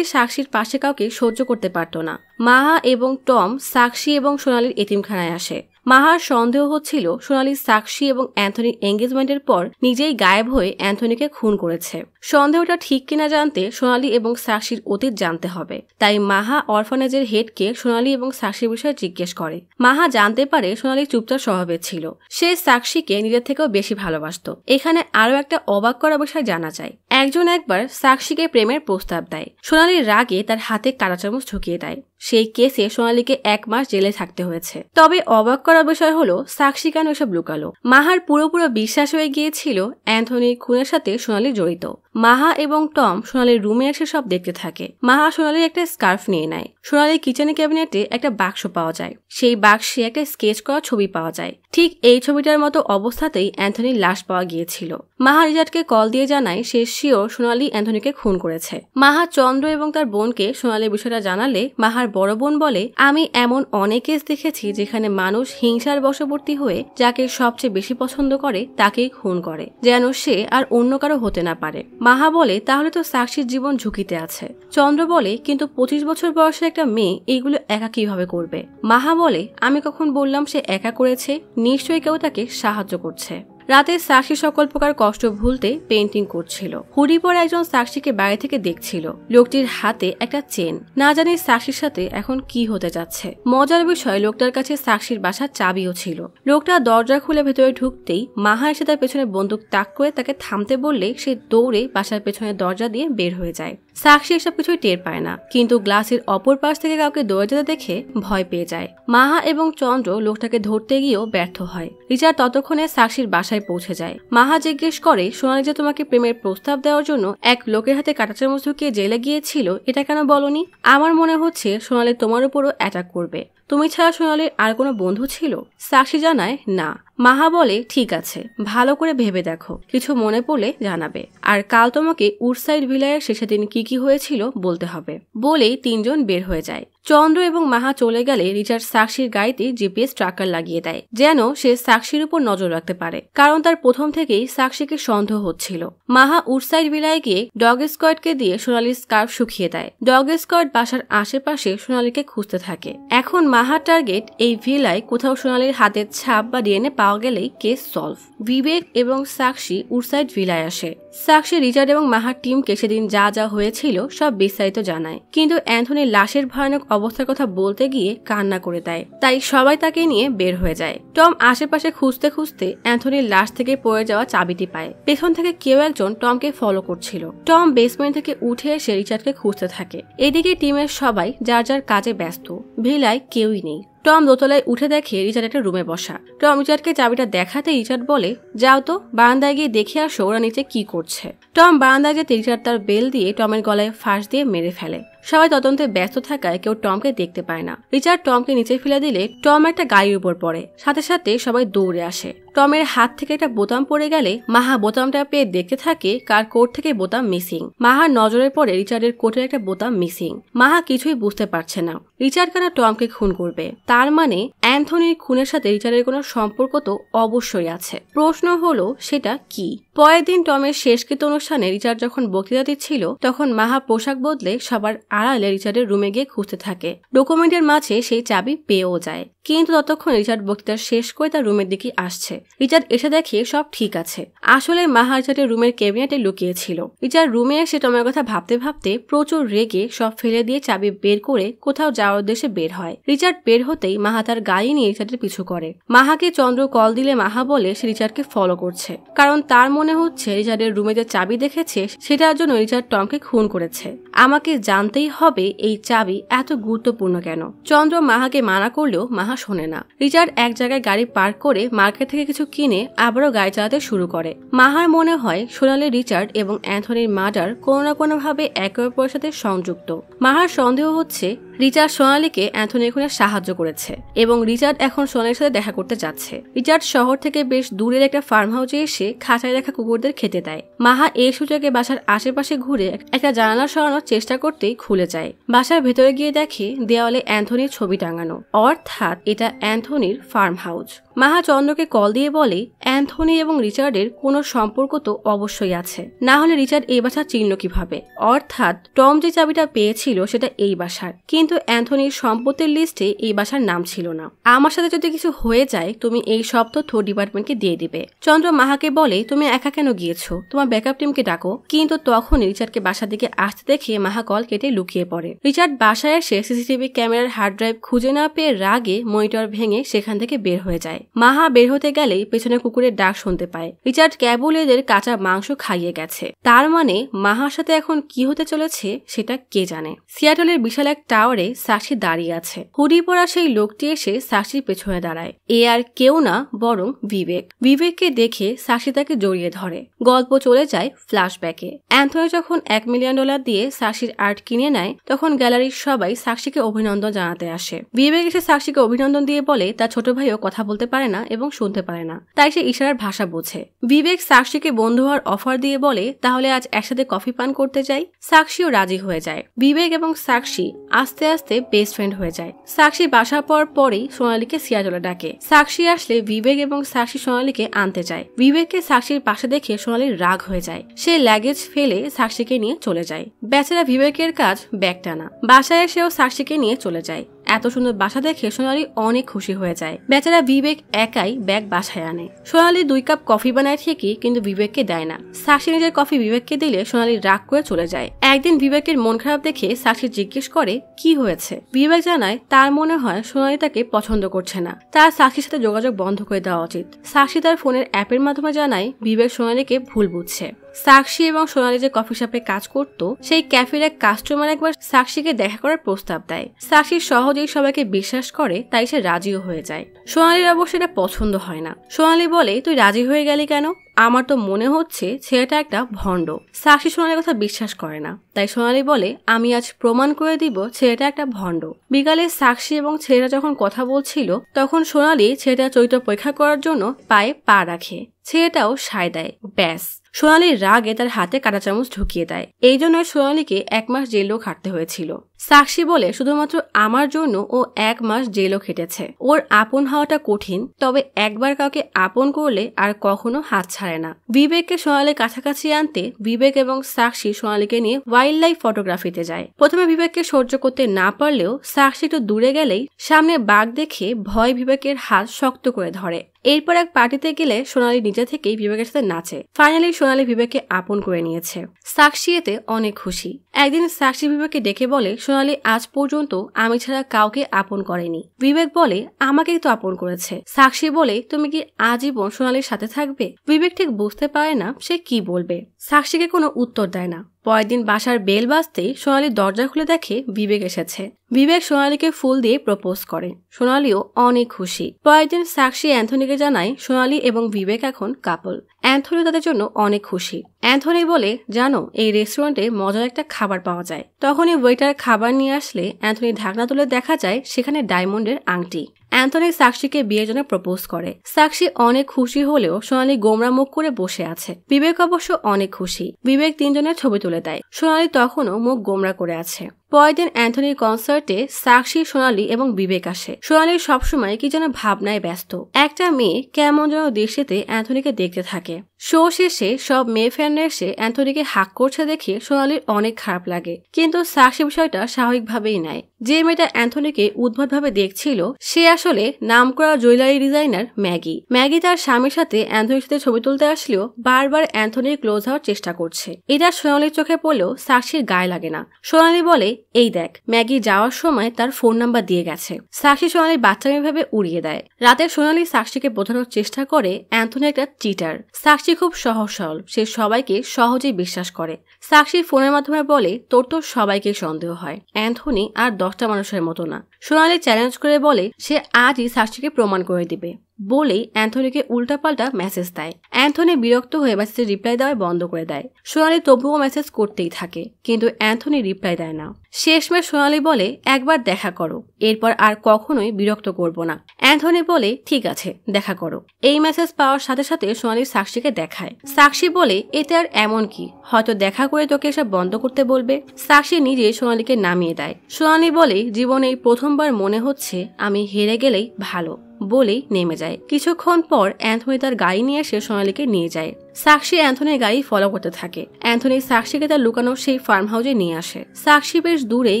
সাক্ষীর পাশে কাউকে সহ্য করতে পারত না মাহা এবং টম সাক্ষী এবং সোনালির এতিমখানায় আসে মাহার সন্দেহ হচ্ছিল সোনালি সাক্ষী এবং অ্যান্থনির এঙ্গেজমেন্টের পর নিজেই গায়েব হয়ে অ্যান্থনিকে খুন করেছে সন্দেহটা ঠিক কিনা জানতে সোনালি এবং সাক্ষীর অতীত জানতে হবে তাই মাহা অরফানেজের হেডকে সোনালি এবং সাক্ষীর বিষয়ে জিজ্ঞেস করে মাহা জানতে পারে সোনালি চুপচাপ স্বভাবের ছিল সে সাক্ষীকে নিজের থেকেও বেশি ভালোবাসত এখানে আরও একটা অবাক করা বিষয় জানা যায় একজন একবার সাক্ষীকে প্রেমের প্রস্তাব দেয় সোনালির রাগে তার হাতে কাঁটা চামচ ঢুকিয়ে দেয় সেই কেসে সোনালীকে এক মাস জেলে থাকতে হয়েছে তবে অবাক করার বিষয় হলো সাক্ষী কেন এসব লুকালো মাহার পুরোপুরো বিশ্বাস হয়ে গিয়েছিল অ্যান্থনির খুনের সাথে সোনালি জড়িত মাহা এবং টম সোনালির রুমে এসে সব দেখতে থাকে মাহা সোনালির একটা স্কার্ফ নিয়ে নেয় সোনালির কিচেনে ক্যাবিনেটে একটা বাক্স পাওয়া যায় সেই বাক্সে একটা স্কেচ করা ছবি পাওয়া যায় ঠিক এই ছবিটার মতো অবস্থাতেই অ্যান্থনির লাশ পাওয়া গিয়েছিল মাহা রিজার্ডকে কল দিয়ে জানায় সে শিওর সোনালি অ্যান্থনিকে খুন করেছে মাহা চন্দ্র এবং তার বোনকে সোনালির বিষয়টা জানালে মাহার বড় বোন বলে আমি এমন অনেক কেস দেখেছি যেখানে মানুষ হিংসার বশবর্তী হয়ে যাকে সবচেয়ে বেশি পছন্দ করে তাকেই খুন করে যেন সে আর অন্য কারো হতে না পারে মাহা বলে তাহলে তো সাক্ষীর জীবন ঝুঁকিতে আছে চন্দ্র বলে কিন্তু পঁচিশ বছর বয়সের একটা মেয়ে এইগুলো একা কিভাবে করবে মাহা বলে আমি কখন বললাম সে একা করেছে নিশ্চয়ই কেউ তাকে সাহায্য করছে রাতে সাক্ষী সকল প্রকার কষ্ট ভুলতে পেন্টিং করছিল হুডি পরে একজন সাক্ষীকে বাইরে থেকে দেখছিল লোকটির হাতে একটা চেন না জানি সাক্ষীর সাথে এখন কি হতে যাচ্ছে মজার বিষয় লোকটার কাছে সাক্ষীর বাসার চাবিও ছিল লোকটা দরজা খুলে ভেতরে ঢুকতেই মাহা এসে তার পেছনে বন্দুক তাক করে তাকে থামতে বললে সে দৌড়ে বাসার পেছনে দরজা দিয়ে বের হয়ে যায় সাক্ষী এসব কিছুই টের পায় না কিন্তু গ্লাসের অপর পাশ থেকে কাউকে দৌড়ে যেতে দেখে ভয় পেয়ে যায় মাহা এবং চন্দ্র লোকটাকে ধরতে গিয়েও ব্যর্থ হয় রিচার্ড ততক্ষণে সাক্ষীর বাসায় পৌঁছে যায় মাহা জিজ্ঞেস করে সোনালি যে তোমাকে প্রেমের প্রস্তাব দেওয়ার জন্য এক লোকের হাতে কাটা চামচ ঢুকিয়ে জেলে গিয়েছিল এটা কেন বলনি আমার মনে হচ্ছে সোনালি তোমার উপরও অ্যাটাক করবে তুমি ছাড়া সোনালির আর কোনো বন্ধু ছিল সাক্ষী জানায় না মাহা বলে ঠিক আছে ভালো করে ভেবে দেখো কিছু মনে পড়লে জানাবে আর কাল তোমাকে উডসাইড ভিলায়ের শেষে দিন কি কি হয়েছিল বলতে হবে বলেই তিনজন বের হয়ে যায় চন্দ্র এবং মাহা চলে গেলে রিচার্ড সাক্ষীর গাড়িতে জিপিএস ট্রাকার লাগিয়ে দেয় যেন সে সাক্ষীর উপর নজর রাখতে পারে কারণ তার প্রথম থেকেই সাক্ষীকে সন্দেহ হচ্ছিল মাহা উডসাইড বিলায় গিয়ে ডগ স্কোয়াডকে দিয়ে সোনালির স্কার্ফ শুকিয়ে দেয় ডগ স্কোয়াড বাসার আশেপাশে সোনালিকে খুঁজতে থাকে এখন মাহা টার্গেট এই ভিলায় কোথাও সোনালির হাতের ছাপ বা ডিএনএ পাওয়া গেলেই কেস সলভ বিবেক এবং সাক্ষী উডসাইড ভিলায় আসে সাক্ষী রিচার্ড এবং মাহার টিমকে সেদিন যা যা হয়েছিল সব বিস্তারিত জানায় কিন্তু অ্যান্থনির লাশের ভয়ানক অবস্থার কথা বলতে গিয়ে কান্না করে দেয় তাই সবাই তাকে নিয়ে বের হয়ে যায় টম আশেপাশে খুঁজতে খুঁজতে অ্যান্থনির লাশ থেকে পড়ে যাওয়া চাবিটি পায় পেছন থেকে কেউ একজন টমকে ফলো করছিল টম বেসমেন্ট থেকে উঠে এসে রিচার্ডকে খুঁজতে থাকে এদিকে টিমের সবাই যার যার কাজে ব্যস্ত ভিলায় কেউই নেই টম দোতলায় উঠে দেখে রিচার্ড একটা রুমে বসা টম রিচার্ডকে চাবিটা দেখাতে রিচার্ড বলে যাও তো বারান্দায় গিয়ে দেখে আসো ওরা নিচে কি করছে টম বারান্দায় যেতে রিচার্ড তার বেল দিয়ে টমের গলায় ফাঁস দিয়ে মেরে ফেলে সবাই তদন্তে ব্যস্ত থাকায় কেউ টমকে দেখতে পায় না রিচার্ড টমকে নিচে ফেলে দিলে টম একটা গাড়ির উপর পড়ে সাথে সাথে সবাই দৌড়ে আসে টমের হাত থেকে একটা বোতাম পড়ে গেলে মাহা বোতামটা পেয়ে দেখতে থাকে কার কোট থেকে বোতাম মিসিং মাহা নজরের পরে রিচার্ডের কোটের একটা বোতাম মিসিং মাহা কিছুই বুঝতে পারছে না রিচার্ড কেন টমকে খুন করবে তার মানে অ্যান্থনির খুনের সাথে রিচার্ডের কোনো সম্পর্ক তো অবশ্যই আছে প্রশ্ন হলো সেটা কি পরের দিন টমের শেষকৃত অনুষ্ঠানে রিচার্ড যখন বক্তৃতা দিচ্ছিল তখন মাহা পোশাক বদলে সবার আড়ালে রিচার্ডের রুমে গিয়ে খুঁজতে থাকে ডকুমেন্টের মাঝে সেই চাবি পেয়েও যায় কিন্তু ততক্ষণ রিচার্ড বক্তৃতা শেষ করে তার রুমের দিকে আসছে রিচার্ড এসে দেখে সব ঠিক আছে আসলে মাহা রিচার্ডের রুমের ক্যাবিনেটে লুকিয়েছিল রিচার্ড রুমে এসে টমের কথা ভাবতে ভাবতে প্রচুর রেগে সব ফেলে দিয়ে চাবি বের করে কোথাও যাওয়ার উদ্দেশ্যে বের হয় রিচার্ড বের হতেই মাহা তার গাড়ি নিয়ে রিচার্ডের পিছু করে মাহাকে চন্দ্র কল দিলে মাহা বলে সে রিচার্ডকে ফলো করছে কারণ তার মনে হচ্ছে রিচার্ডের রুমে যে চাবি দেখেছে সেটার জন্য রিচার্ড টমকে খুন করেছে আমাকে জানতেই হবে এই চাবি এত গুরুত্বপূর্ণ কেন চন্দ্র মাহাকে মানা করলেও মাহা শোনে না রিচার্ড এক জায়গায় গাড়ি পার্ক করে মার্কেট থেকে কিছু কিনে আবারও গাড়ি চালাতে শুরু করে মাহার মনে হয় সোনালি রিচার্ড এবং অ্যান্থনির মার্ডার কোনো না কোনোভাবে একে অপরের সাথে সংযুক্ত মাহার সন্দেহ হচ্ছে রিচার্ড সোনালিকে অ্যান্থনি এখানে সাহায্য করেছে এবং রিচার্ড এখন সোনালির সাথে দেখা করতে যাচ্ছে রিচার্ড শহর থেকে বেশ দূরের একটা ফার্ম হাউসে এসে খাঁচায় দেখা কুকুরদের খেতে দেয় মাহা এই সুযোগে বাসার আশেপাশে ঘুরে একটা জানালা সরানোর চেষ্টা করতেই খুলে যায় বাসার ভেতরে গিয়ে দেখে দেওয়ালে অ্যান্থনির ছবি টাঙানো অর্থাৎ এটা অ্যান্থনির ফার্ম হাউস মাহা চন্দ্রকে কল দিয়ে বলে অ্যান্থনি এবং রিচার্ডের কোনো সম্পর্ক তো অবশ্যই আছে না হলে রিচার্ড এই বাসা চিহ্ন কিভাবে অর্থাৎ টম যে চাবিটা পেয়েছিল সেটা এই বাসার কিন্তু কিন্তু অ্যান্থনির সম্পত্তির লিস্টে এই বাসার নাম ছিল না আমার সাথে যদি কিছু হয়ে যায় তুমি এই সব তথ্য ডিপার্টমেন্টকে দিয়ে দিবে চন্দ্র মাহাকে বলে তুমি একা কেন গিয়েছো তোমার ব্যাকআপ টিমকে ডাকো কিন্তু তখনই রিচার্ডকে বাসার দিকে আসতে দেখে মাহা কল কেটে লুকিয়ে পড়ে রিচার্ড বাসায় এসে সিসিটিভি ক্যামেরার হার্ড ড্রাইভ খুঁজে না পেয়ে রাগে মনিটর ভেঙে সেখান থেকে বের হয়ে যায় মাহা বের হতে গেলেই পেছনে কুকুরের ডাক শুনতে পায় রিচার্ড কেবল এদের কাঁচা মাংস খাইয়ে গেছে তার মানে মাহার সাথে এখন কি হতে চলেছে সেটা কে জানে সিয়াটলের বিশাল এক টাওয়ার করে সাশি দাঁড়িয়ে আছে হুডি পরা সেই লোকটি এসে সাশির পেছনে দাঁড়ায় এ আর কেউ না বরং বিবেক বিবেককে দেখে সাশি তাকে জড়িয়ে ধরে গল্প চলে যায় ফ্ল্যাশব্যাকে অ্যান্থনি যখন এক মিলিয়ন ডলার দিয়ে সাশির আর্ট কিনে নেয় তখন গ্যালারির সবাই সাক্ষীকে অভিনন্দন জানাতে আসে বিবেক এসে সাক্ষীকে অভিনন্দন দিয়ে বলে তার ছোট ভাইও কথা বলতে পারে না এবং শুনতে পারে না তাই সে ইশারার ভাষা বোঝে বিবেক সাক্ষীকে বন্ধু হওয়ার অফার দিয়ে বলে তাহলে আজ একসাথে কফি পান করতে যাই সাক্ষীও রাজি হয়ে যায় বিবেক এবং সাক্ষী আস্তে আসতে বেস্ট ফ্রেন্ড হয়ে যায় সাক্ষী বাসা পাওয়ার পরেই সোনালীকে সিয়াজলে ডাকে সাক্ষী আসলে বিবেক এবং সাক্ষী সোনালীকে আনতে যায় বিবেককে সাক্ষীর পাশে দেখে সোনালীর রাগ হয়ে যায় সে ল্যাগেজ ফেলে সাক্ষীকে নিয়ে চলে যায় বেচারা বিবেকের কাজ ব্যাগ টানা বাসায় এসেও সাক্ষীকে নিয়ে চলে যায় এত সুন্দর বাসা দেখে সোনালি অনেক খুশি হয়ে যায় বেচারা বিবেক একাই ব্যাগ বাসায় আনে সোনালি দুই কাপ কফি বানায় ঠিকই কিন্তু বিবেককে দেয় না সাক্ষী নিজের কফি বিবেককে দিলে সোনালি রাগ করে চলে যায় একদিন বিবেকের মন খারাপ দেখে সাক্ষী জিজ্ঞেস করে কি হয়েছে বিবেক জানায় তার মনে হয় সোনালি তাকে পছন্দ করছে না তার সাক্ষীর সাথে যোগাযোগ বন্ধ করে দেওয়া উচিত সাক্ষী তার ফোনের অ্যাপের মাধ্যমে জানায় বিবেক সোনালিকে ভুল বুঝছে সাক্ষী এবং সোনালি যে কফি শপে কাজ করত সেই ক্যাফের এক কাস্টমার একবার সাক্ষীকে দেখা করার প্রস্তাব দেয় সাক্ষী সহজেই সবাইকে বিশ্বাস করে তাই সে রাজিও হয়ে যায় সোনালির অবশ্য এটা পছন্দ হয় না সোনালি বলে তুই রাজি হয়ে গেলি কেন আমার তো মনে হচ্ছে ছেলেটা একটা ভণ্ড সাক্ষী সোনালির কথা বিশ্বাস করে না তাই সোনালি বলে আমি আজ প্রমাণ করে দিব ছেলেটা একটা ভণ্ড বিকালে সাক্ষী এবং ছেলেটা যখন কথা বলছিল তখন সোনালি ছেলেটা চরিত্র পরীক্ষা করার জন্য পায়ে পা রাখে ছেলেটাও সায় দেয় ব্যাস সোনালির রাগে তার হাতে কাটা চামচ ঢুকিয়ে দেয় এই জন্য সোনালিকে এক মাস জেলও খাটতে হয়েছিল সাক্ষী বলে শুধুমাত্র আমার জন্য ও এক মাস জেলও খেটেছে ওর আপন হওয়াটা কঠিন তবে একবার কাউকে আপন করলে আর কখনো হাত ছাড়ে না বিবেককে সোনালের কাছাকাছি আনতে বিবেক এবং সাক্ষী সোনালীকে নিয়ে ওয়াইল্ড লাইফ ফটোগ্রাফিতে যায় প্রথমে বিবেককে সহ্য করতে না পারলেও সাক্ষী একটু দূরে গেলেই সামনে বাঘ দেখে ভয় বিবেকের হাত শক্ত করে ধরে এরপর এক পার্টিতে গেলে সোনালি নিজে থেকেই বিবেকের সাথে নাচে ফাইনালি সোনালি বিবেককে আপন করে নিয়েছে সাক্ষী এতে অনেক খুশি একদিন সাক্ষী বিবেককে ডেকে বলে সোনালি আজ পর্যন্ত আমি ছাড়া কাউকে আপন করেনি বিবেক বলে আমাকেই তো আপন করেছে সাক্ষী বলে তুমি কি আজীবন সোনালির সাথে থাকবে বিবেক ঠিক বুঝতে পারে না সে কি বলবে সাক্ষীকে কোনো উত্তর দেয় না পরের দিন বাসার বেল বাজতেই সোনালি দরজা খুলে দেখে বিবেক এসেছে বিবেক সোনালীকে ফুল দিয়ে প্রপোজ করে সোনালিও অনেক খুশি পরের দিন সাক্ষী অ্যান্থনিকে জানায় সোনালি এবং বিবেক এখন কাপল অ্যান্থনি তাদের জন্য অনেক খুশি অ্যান্থনি বলে জানো এই রেস্টুরেন্টে মজার একটা খাবার পাওয়া যায় তখনই ওয়েটার খাবার নিয়ে আসলে অ্যান্থনি ঢাকনা তুলে দেখা যায় সেখানে ডায়মন্ডের আংটি অ্যান্থনি সাক্ষীকে বিয়ের জন্য প্রপোজ করে সাক্ষী অনেক খুশি হলেও সোনালি গোমরা মুখ করে বসে আছে বিবেক অবশ্য অনেক খুশি বিবেক তিনজনের ছবি তুলে দেয় সোনালি তখনও মুখ গোমরা করে আছে পরদিন অ্যান্থনির কনসার্টে সাক্ষী সোনালি এবং বিবেক আসে সোনালি সবসময় কি যেন ভাবনায় ব্যস্ত একটা মেয়ে কেমন যেন দৃষ্টিতে অ্যান্থনিকে দেখতে থাকে শো শেষে সব মেয়ে ফ্যানরা এসে অ্যান্থনিকে হাক করছে দেখে সোনালির অনেক খারাপ লাগে কিন্তু সাক্ষী বিষয়টা স্বাভাবিকভাবেই নেয় যে মেয়েটা অ্যান্থনিকে ভাবে দেখছিল সে আসলে নাম করা জুয়েলারি ডিজাইনার ম্যাগি ম্যাগি তার স্বামীর সাথে অ্যান্থনির সাথে ছবি তুলতে আসলেও বারবার অ্যান্থনির ক্লোজ হওয়ার চেষ্টা করছে এটা সোনালির চোখে পড়লেও সাক্ষীর গায়ে লাগে না সোনালি বলে এই দেখ ম্যাগি যাওয়ার সময় তার ফোন নাম্বার দিয়ে গেছে সাক্ষী সোনালির বাচ্চা ভাবে উড়িয়ে দেয় রাতে সোনালি সাক্ষীকে বোঝানোর চেষ্টা করে অ্যান্থনি একটা চিটার সাক্ষী খুব সহজ সরল সে সবাইকে সহজেই বিশ্বাস করে সাক্ষী ফোনের মাধ্যমে বলে তোর তো সবাইকে সন্দেহ হয় অ্যান্থনি আর দশটা মানুষের মতো না সোনালি চ্যালেঞ্জ করে বলে সে আজই সাক্ষীকে প্রমাণ করে দিবে বলেই অ্যান্থনিকে উল্টাপাল্টা মেসেজ দেয় অ্যান্থনি বিরক্ত হয়ে মেসেজের রিপ্লাই দেওয়া বন্ধ করে দেয় সোনালি তবুও মেসেজ করতেই থাকে কিন্তু অ্যান্থনি রিপ্লাই দেয় না শেষমে সোনালি বলে একবার দেখা করো এরপর আর কখনোই বিরক্ত করব না অ্যান্থনি বলে ঠিক আছে দেখা করো এই মেসেজ পাওয়ার সাথে সাথে সোনালি সাক্ষীকে দেখায় সাক্ষী বলে এতে আর এমন কি হয়তো দেখা করে তোকে এসব বন্ধ করতে বলবে সাক্ষী নিজে সোনালিকে নামিয়ে দেয় সোনালি বলে জীবনে প্রথমবার মনে হচ্ছে আমি হেরে গেলেই ভালো বলেই নেমে যায় কিছুক্ষণ পর অ্যান্থনি তার গাড়ি নিয়ে এসে সোনালীকে নিয়ে যায় সাক্ষী অ্যান্থনির গাড়ি ফলো করতে থাকে অ্যান্থনি সাক্ষীকে তার লুকানো সেই ফার্ম হাউসে নিয়ে আসে সাক্ষী বেশ দূরেই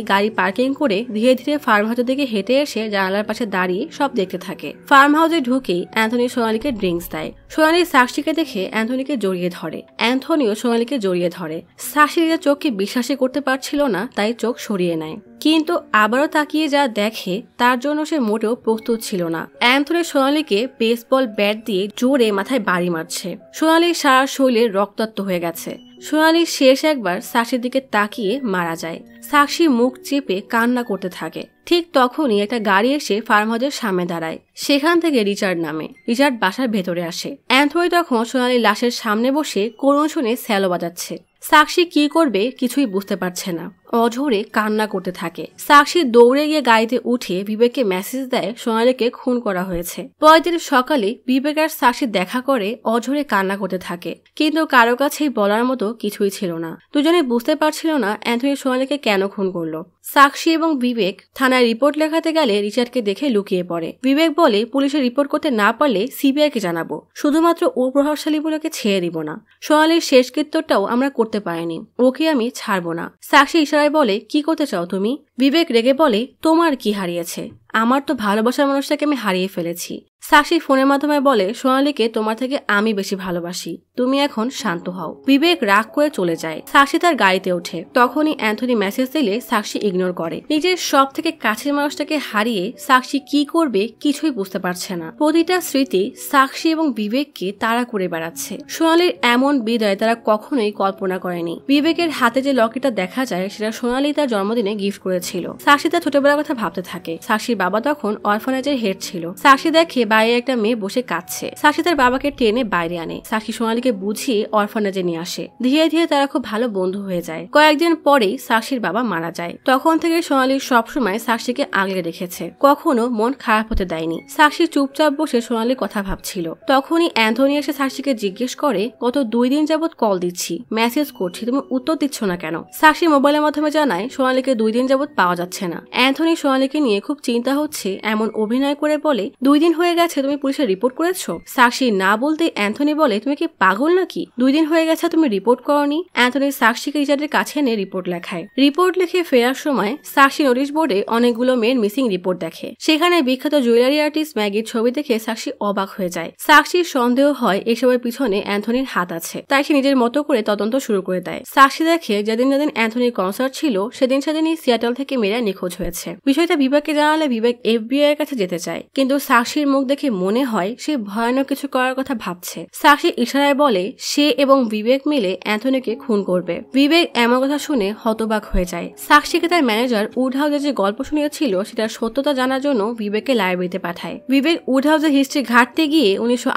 গাড়ি পার্কিং করে ধীরে ধীরে ফার্ম হাউসের দিকে হেঁটে এসে জানালার পাশে দাঁড়িয়ে সব দেখতে থাকে ফার্ম হাউসে ঢুকেই অ্যান্থনি সোনালিকে ড্রিঙ্কস দেয় সোনালি সাক্ষীকে দেখে অ্যান্থনিকে জড়িয়ে ধরে অ্যান্থনিও সোনালিকে জড়িয়ে ধরে সাক্ষী নিজের চোখকে বিশ্বাসই করতে পারছিল না তাই চোখ সরিয়ে নেয় কিন্তু আবারও তাকিয়ে যা দেখে তার জন্য সে মোটেও প্রস্তুত ছিল না অ্যান্থনি সোনালিকে বেসবল ব্যাট দিয়ে জোরে মাথায় বাড়ি মারছে সোনালির সারা শরীরে রক্তাক্ত হয়ে গেছে সোনালি শেষ একবার সাক্ষীর দিকে তাকিয়ে মারা যায় সাক্ষী মুখ চেপে কান্না করতে থাকে ঠিক তখনই একটা গাড়ি এসে ফার্ম হাউসের সামনে দাঁড়ায় সেখান থেকে রিচার্ড নামে রিচার্ড বাসার ভেতরে আসে অ্যান্থনি তখন সোনালি লাশের সামনে বসে করুণ শুনে স্যালো বাজাচ্ছে সাক্ষী কি করবে কিছুই বুঝতে পারছে না অঝোরে কান্না করতে থাকে সাক্ষী দৌড়ে গিয়ে গাড়িতে উঠে বিবেককে মেসেজ দেয় সোনালীকে খুন করা হয়েছে পরের সকালে বিবেক আর সাক্ষী দেখা করে অঝোরে কান্না করতে থাকে কিন্তু কারো কাছেই বলার মতো কিছুই ছিল না দুজনে বুঝতে পারছিল না অ্যান্থনি সোনালীকে কেন খুন করলো সাক্ষী এবং বিবেক থানায় রিপোর্ট লেখাতে গেলে রিচার্ডকে দেখে লুকিয়ে পড়ে বিবেক বলে পুলিশে রিপোর্ট করতে না পারলে সিবিআই কে জানাবো শুধুমাত্র ও প্রভাবশালীগুলোকে ছেড়ে দিব না সোনালীর শেষকৃত্যটাও আমরা করতে পারিনি ওকে আমি ছাড়বো না সাক্ষী ইশারায় বলে কি করতে চাও তুমি বিবেক রেগে বলে তোমার কি হারিয়েছে আমার তো ভালোবাসার মানুষটাকে আমি হারিয়ে ফেলেছি সাক্ষী ফোনের মাধ্যমে বলে সোনালীকে তোমার থেকে আমি বেশি ভালোবাসি তুমি এখন শান্ত হও বিবেক রাগ করে চলে যায় সাক্ষী তার গাড়িতে ওঠে তখনই অ্যান্থনি মেসেজ দিলে সাক্ষী ইগনোর করে নিজের সব থেকে কাছের মানুষটাকে হারিয়ে সাক্ষী কি করবে কিছুই বুঝতে পারছে না প্রতিটা স্মৃতি সাক্ষী এবং বিবেককে তারা করে বেড়াচ্ছে সোনালীর এমন বিদায় তারা কখনোই কল্পনা করেনি বিবেকের হাতে যে লকেটটা দেখা যায় সেটা সোনালী তার জন্মদিনে গিফট করেছে ছিল সাশি তার ছোটবেলার কথা ভাবতে থাকে সাশির বাবা তখন অরফানেজের হেড ছিল সাশি দেখে বাইরে একটা মেয়ে বসে কাঁদছে সাশি তার বাবাকে টেনে বাইরে আনে সাক্ষী সোনালীকে বুঝিয়ে অরফানেজে নিয়ে আসে ধীরে ধীরে তারা খুব ভালো বন্ধু হয়ে যায় কয়েকদিন পরেই সাশির বাবা মারা যায় তখন থেকে সোনালী সবসময় সাক্ষীকে আগলে রেখেছে কখনো মন খারাপ হতে দেয়নি সাশি চুপচাপ বসে সোনালীর কথা ভাবছিল তখনই অ্যান্থনি এসে সাক্ষীকে জিজ্ঞেস করে গত দুই দিন যাবৎ কল দিচ্ছি মেসেজ করছি তুমি উত্তর দিচ্ছ না কেন সাশি মোবাইলের মাধ্যমে জানায় সোনালীকে দুই দিন যাবৎ পাওয়া যাচ্ছে না অ্যান্থনি সোনালীকে নিয়ে খুব চিন্তা হচ্ছে এমন অভিনয় করে বলে দুই দিন হয়ে গেছে তুমি পুলিশে রিপোর্ট করেছো সাক্ষী না বলতে অ্যান্থনি বলে তুমি কি পাগল নাকি দুই দিন হয়ে গেছে তুমি রিপোর্ট করনি অ্যান্থনি সাক্ষীকে রিচার্ডের কাছে এনে রিপোর্ট লেখায় রিপোর্ট লিখে ফেরার সময় সাক্ষী নোটিশ বোর্ডে অনেকগুলো মেয়ের মিসিং রিপোর্ট দেখে সেখানে বিখ্যাত জুয়েলারি আর্টিস্ট ম্যাগির ছবি দেখে সাক্ষী অবাক হয়ে যায় সাক্ষীর সন্দেহ হয় এসবের পিছনে অ্যান্থনির হাত আছে তাই সে নিজের মতো করে তদন্ত শুরু করে দেয় সাক্ষী দেখে যেদিন যেদিন অ্যান্থনির কনসার্ট ছিল সেদিন সেদিনই সিয়াটল থেকে থেকে মেয়েরা নিখোঁজ হয়েছে বিষয়টা বিবেককে জানালে বিবেক এফবিআই এর কাছে যেতে চায় কিন্তু সাক্ষীর মুখ দেখে মনে হয় সে ভয়ানক কিছু করার কথা ভাবছে সাক্ষী ইশারায় বলে সে এবং বিবেক মিলে অ্যান্থনিকে খুন করবে বিবেক এমন কথা শুনে হতবাক হয়ে যায় সাক্ষীকে তার ম্যানেজার উড হাউজে যে গল্প শুনিয়েছিল সেটার সত্যতা জানার জন্য বিবেককে লাইব্রেরিতে পাঠায় বিবেক উড হাউজের হিস্ট্রি ঘাটতে গিয়ে উনিশশো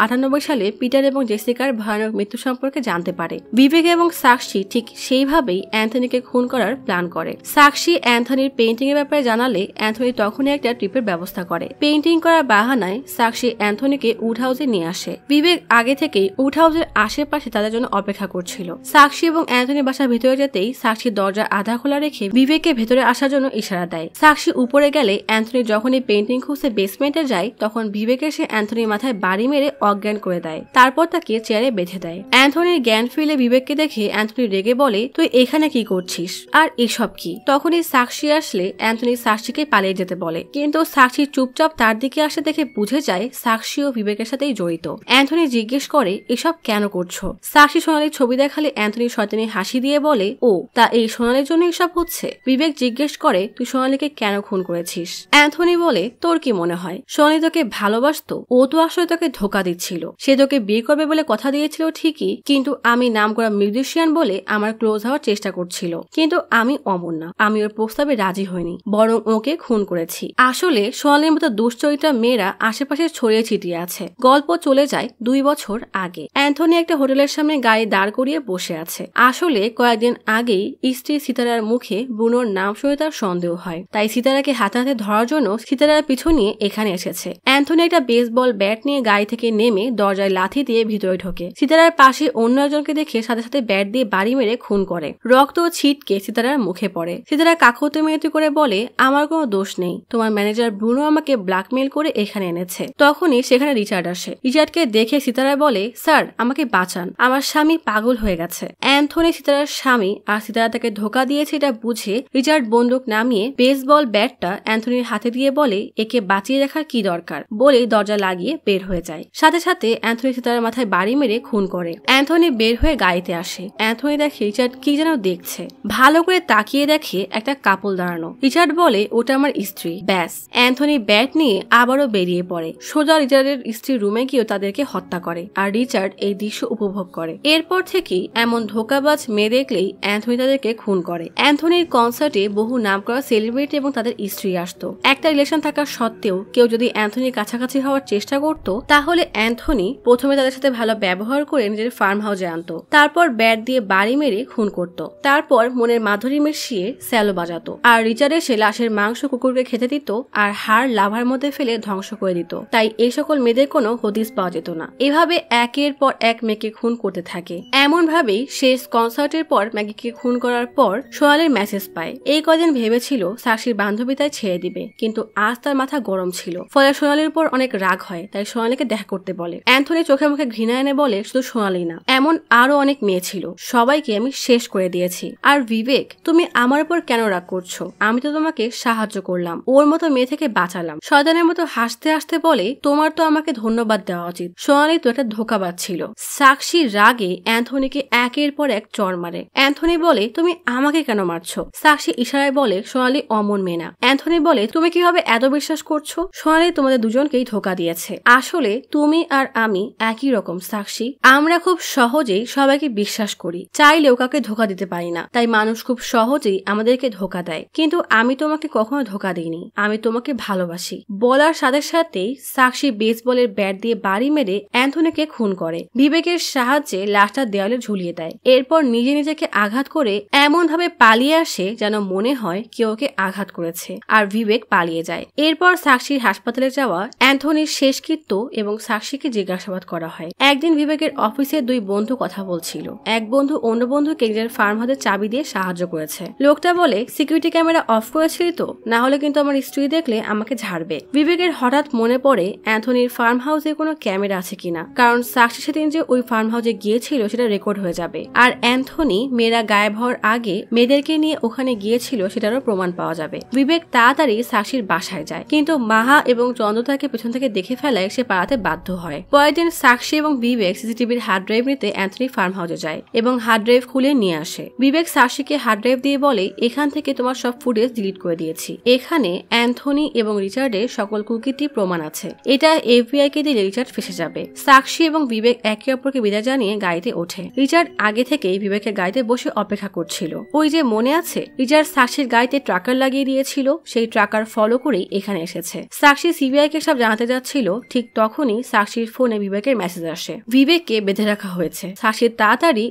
সালে পিটার এবং জেসিকার ভয়ানক মৃত্যু সম্পর্কে জানতে পারে বিবেক এবং সাক্ষী ঠিক সেইভাবেই অ্যান্থনিকে খুন করার প্ল্যান করে সাক্ষী অ্যান্থনি অ্যান্থনির এর ব্যাপারে জানালে অ্যান্থনি তখনই একটা ট্রিপের ব্যবস্থা করে পেন্টিং করার বাহানায় সাক্ষী অ্যান্থনিকে উড হাউসে নিয়ে আসে বিবেক আগে থেকেই উড হাউসের আশেপাশে তাদের জন্য অপেক্ষা করছিল সাক্ষী এবং অ্যান্থনি বাসার ভিতরে যেতেই সাক্ষী দরজা আধা খোলা রেখে বিবেককে ভেতরে আসার জন্য ইশারা দেয় সাক্ষী উপরে গেলে অ্যান্থনি যখনই পেন্টিং খুঁজতে বেসমেন্টে যায় তখন বিবেকে সে অ্যান্থনির মাথায় বাড়ি মেরে অজ্ঞান করে দেয় তারপর তাকে চেয়ারে বেঁধে দেয় অ্যান্থনির জ্ঞান ফিরে বিবেককে দেখে অ্যান্থনি রেগে বলে তুই এখানে কি করছিস আর এসব কি তখনই সাক্ষী সাক্ষী আসলে অ্যান্থনি সাক্ষীকে পালিয়ে যেতে বলে কিন্তু সাক্ষী চুপচাপ তার দিকে আসে দেখে বুঝে যায় সাক্ষী ও বিবেকের সাথেই জড়িত অ্যান্থনি জিজ্ঞেস করে এসব কেন করছো সাক্ষী সোনালির ছবি দেখালে অ্যান্থনি শয়তানি হাসি দিয়ে বলে ও তা এই সোনালির জন্য এসব হচ্ছে বিবেক জিজ্ঞেস করে তুই সোনালিকে কেন খুন করেছিস অ্যান্থনি বলে তোর কি মনে হয় সোনালি তোকে ভালোবাসত ও তো আসলে তোকে ধোকা দিচ্ছিল সে তোকে বিয়ে করবে বলে কথা দিয়েছিল ঠিকই কিন্তু আমি নাম করা মিউজিশিয়ান বলে আমার ক্লোজ হওয়ার চেষ্টা করছিল কিন্তু আমি অমর না আমি ওর প্রস্তাবে ভাবে রাজি হয়নি বরং ওকে খুন করেছি আসলে সোয়ালের মতো দুশ্চরিত্রা মেয়েরা আশেপাশে ছড়িয়ে ছিটিয়ে আছে গল্প চলে যায় দুই বছর আগে অ্যান্থনি একটা হোটেলের সামনে গায়ে দাঁড় করিয়ে বসে আছে আসলে কয়েকদিন আগেই স্ত্রী সিতারার মুখে বুনোর নাম শুনে তার সন্দেহ হয় তাই সিতারাকে হাতে ধরার জন্য সিতারার পিছু নিয়ে এখানে এসেছে অ্যান্থনি একটা বেসবল ব্যাট নিয়ে গায়ে থেকে নেমে দরজায় লাথি দিয়ে ভিতরে ঢোকে সিতারার পাশে অন্য একজনকে দেখে সাথে সাথে ব্যাট দিয়ে বাড়ি মেরে খুন করে রক্ত ছিটকে সিতারার মুখে পড়ে সিতারা কাকুতে জমিয়েতি করে বলে আমার কোনো দোষ নেই তোমার ম্যানেজার ব্রুনো আমাকে ব্ল্যাকমেল করে এখানে এনেছে তখনই সেখানে রিচার্ড আসে রিচার্ডকে দেখে সিতারা বলে স্যার আমাকে বাঁচান আমার স্বামী পাগল হয়ে গেছে অ্যান্থনি সিতারার স্বামী আর সিতারা তাকে ধোকা দিয়েছে এটা বুঝে রিচার্ড বন্দুক নামিয়ে বেসবল ব্যাটটা অ্যান্থনির হাতে দিয়ে বলে একে বাঁচিয়ে রাখার কি দরকার বলে দরজা লাগিয়ে বের হয়ে যায় সাথে সাথে অ্যান্থনি সিতারার মাথায় বাড়ি মেরে খুন করে অ্যান্থনি বের হয়ে গাড়িতে আসে অ্যান্থনি দেখে রিচার্ড কি যেন দেখছে ভালো করে তাকিয়ে দেখে একটা কাপড় আঙুল দাঁড়ানো রিচার্ড বলে ওটা আমার স্ত্রী ব্যাস অ্যান্থনি ব্যাট নিয়ে আবারও বেরিয়ে পড়ে সোজা রিচার্ডের স্ত্রীর রুমে গিয়েও তাদেরকে হত্যা করে আর রিচার্ড এই দৃশ্য উপভোগ করে এরপর থেকেই এমন ধোকাবাজ মেয়ে দেখলেই অ্যান্থনি তাদেরকে খুন করে অ্যান্থনির কনসার্টে বহু নাম করা সেলিব্রিটি এবং তাদের স্ত্রী আসতো একটা রিলেশন থাকা সত্ত্বেও কেউ যদি অ্যান্থনির কাছাকাছি হওয়ার চেষ্টা করত তাহলে অ্যান্থনি প্রথমে তাদের সাথে ভালো ব্যবহার করে নিজের ফার্ম হাউসে আনতো তারপর ব্যাট দিয়ে বাড়ি মেরে খুন করত তারপর মনের মাধুরী মিশিয়ে স্যালো বাজাতো আর রিচার্ডের সে লাশের মাংস কুকুরকে খেতে দিত আর হাড় লাভার মধ্যে ফেলে ধ্বংস করে দিত তাই এই সকল মেয়েদের কোনো হদিস পাওয়া যেত না এভাবে একের পর এক মেয়েকে খুন করতে থাকে এমন ভাবেই শেষ কনসার্টের পর ম্যাগিকে খুন করার পর সোয়ালের মেসেজ পায় এই কদিন ভেবেছিল সাক্ষীর বান্ধবী তাই ছেড়ে দিবে কিন্তু আজ তার মাথা গরম ছিল ফলে সোনালির উপর অনেক রাগ হয় তাই সোনালিকে দেখা করতে বলে অ্যান্থনি চোখে মুখে ঘৃণা এনে বলে শুধু সোনালি না এমন আরো অনেক মেয়ে ছিল সবাইকে আমি শেষ করে দিয়েছি আর বিবেক তুমি আমার উপর কেন রাগ করছো করছ আমি তো তোমাকে সাহায্য করলাম ওর মতো মেয়ে থেকে বাঁচালাম শয়তানের মতো হাসতে হাসতে বলে তোমার তো আমাকে ধন্যবাদ দেওয়া উচিত সোনালি তো একটা ধোকাবাদ ছিল সাক্ষীর রাগে অ্যান্থনিকে একের পর এক চর মারে অ্যান্থনি বলে তুমি আমাকে কেন মারছ সাক্ষী ইশারায় বলে সোনালি অমন মেনা অ্যান্থনি বলে তুমি কিভাবে এত বিশ্বাস করছো সোনালি তোমাদের দুজনকেই ধোকা দিয়েছে আসলে তুমি আর আমি একই রকম সাক্ষী আমরা খুব সহজেই সবাইকে বিশ্বাস করি চাইলেও কাউকে ধোকা দিতে পারি না তাই মানুষ খুব সহজেই আমাদেরকে ধোকা দেয় চাই কিন্তু আমি তোমাকে কখনো ধোকা দিইনি আমি তোমাকে ভালোবাসি বলার সাথে সাথেই সাক্ষী বেসবলের ব্যাট দিয়ে বাড়ি মেরে অ্যান্থনিকে খুন করে বিবেকের সাহায্যে লাশটা দেওয়ালে ঝুলিয়ে দেয় এরপর নিজে নিজেকে আঘাত করে এমন ভাবে পালিয়ে আসে যেন মনে হয় কেউ আঘাত করেছে আর বিবেক পালিয়ে যায় এরপর সাক্ষীর হাসপাতালে যাওয়া অ্যান্থনির শেষকৃত্য এবং সাক্ষীকে জিজ্ঞাসাবাদ করা হয় একদিন বিবেকের অফিসে দুই বন্ধু কথা বলছিল এক বন্ধু অন্য বন্ধুকে নিজের ফার্ম হাতে চাবি দিয়ে সাহায্য করেছে লোকটা বলে সিকিউরিটি ক্যামেরা অফ করেছিলি তো না হলে কিন্তু আমার স্ত্রী দেখলে আমাকে ঝাড়বে বিবেকের হঠাৎ মনে পড়ে অ্যান্থনির ফার্ম হাউসে কোনো ক্যামেরা আছে কিনা কারণ সাক্ষী সেদিন যে ওই ফার্ম হাউসে গিয়েছিল সেটা রেকর্ড হয়ে যাবে আর অ্যান্থনি মেয়েরা গায়েব হওয়ার আগে মেয়েদেরকে নিয়ে ওখানে গিয়েছিল সেটারও প্রমাণ পাওয়া যাবে বিবেক তাড়াতাড়ি সাক্ষীর বাসায় যায় কিন্তু মাহা এবং চন্দ্র তাকে পেছন থেকে দেখে ফেলায় সে পাড়াতে বাধ্য হয় পরের দিন সাক্ষী এবং বিবেক সিসিটিভির হার্ড ড্রাইভ নিতে অ্যান্থনি ফার্ম হাউসে যায় এবং হার্ড ড্রাইভ খুলে নিয়ে আসে বিবেক সাক্ষীকে হার্ড ড্রাইভ দিয়ে বলে এখান থেকে তোমার পাওয়া সব ফুটেজ ডিলিট করে দিয়েছি এখানে অ্যান্থনি এবং রিচার্ডের সকল কুকিটি প্রমাণ আছে এটা এফবিআই কে দিয়ে রিচার্ড ফেসে যাবে সাক্ষী এবং বিবেক একে অপরকে বিদায় জানিয়ে গাড়িতে ওঠে রিচার্ড আগে থেকেই বিবেকের গাড়িতে বসে অপেক্ষা করছিল ওই যে মনে আছে রিচার্ড সাক্ষীর গাড়িতে ট্রাকার লাগিয়ে দিয়েছিল সেই ট্রাকার ফলো করেই এখানে এসেছে সাক্ষী সিবিআই কে সব জানাতে যাচ্ছিল ঠিক তখনই সাক্ষীর ফোনে বিবেকের মেসেজ আসে বিবেককে বেঁধে রাখা হয়েছে সাক্ষীর তাড়াতাড়ি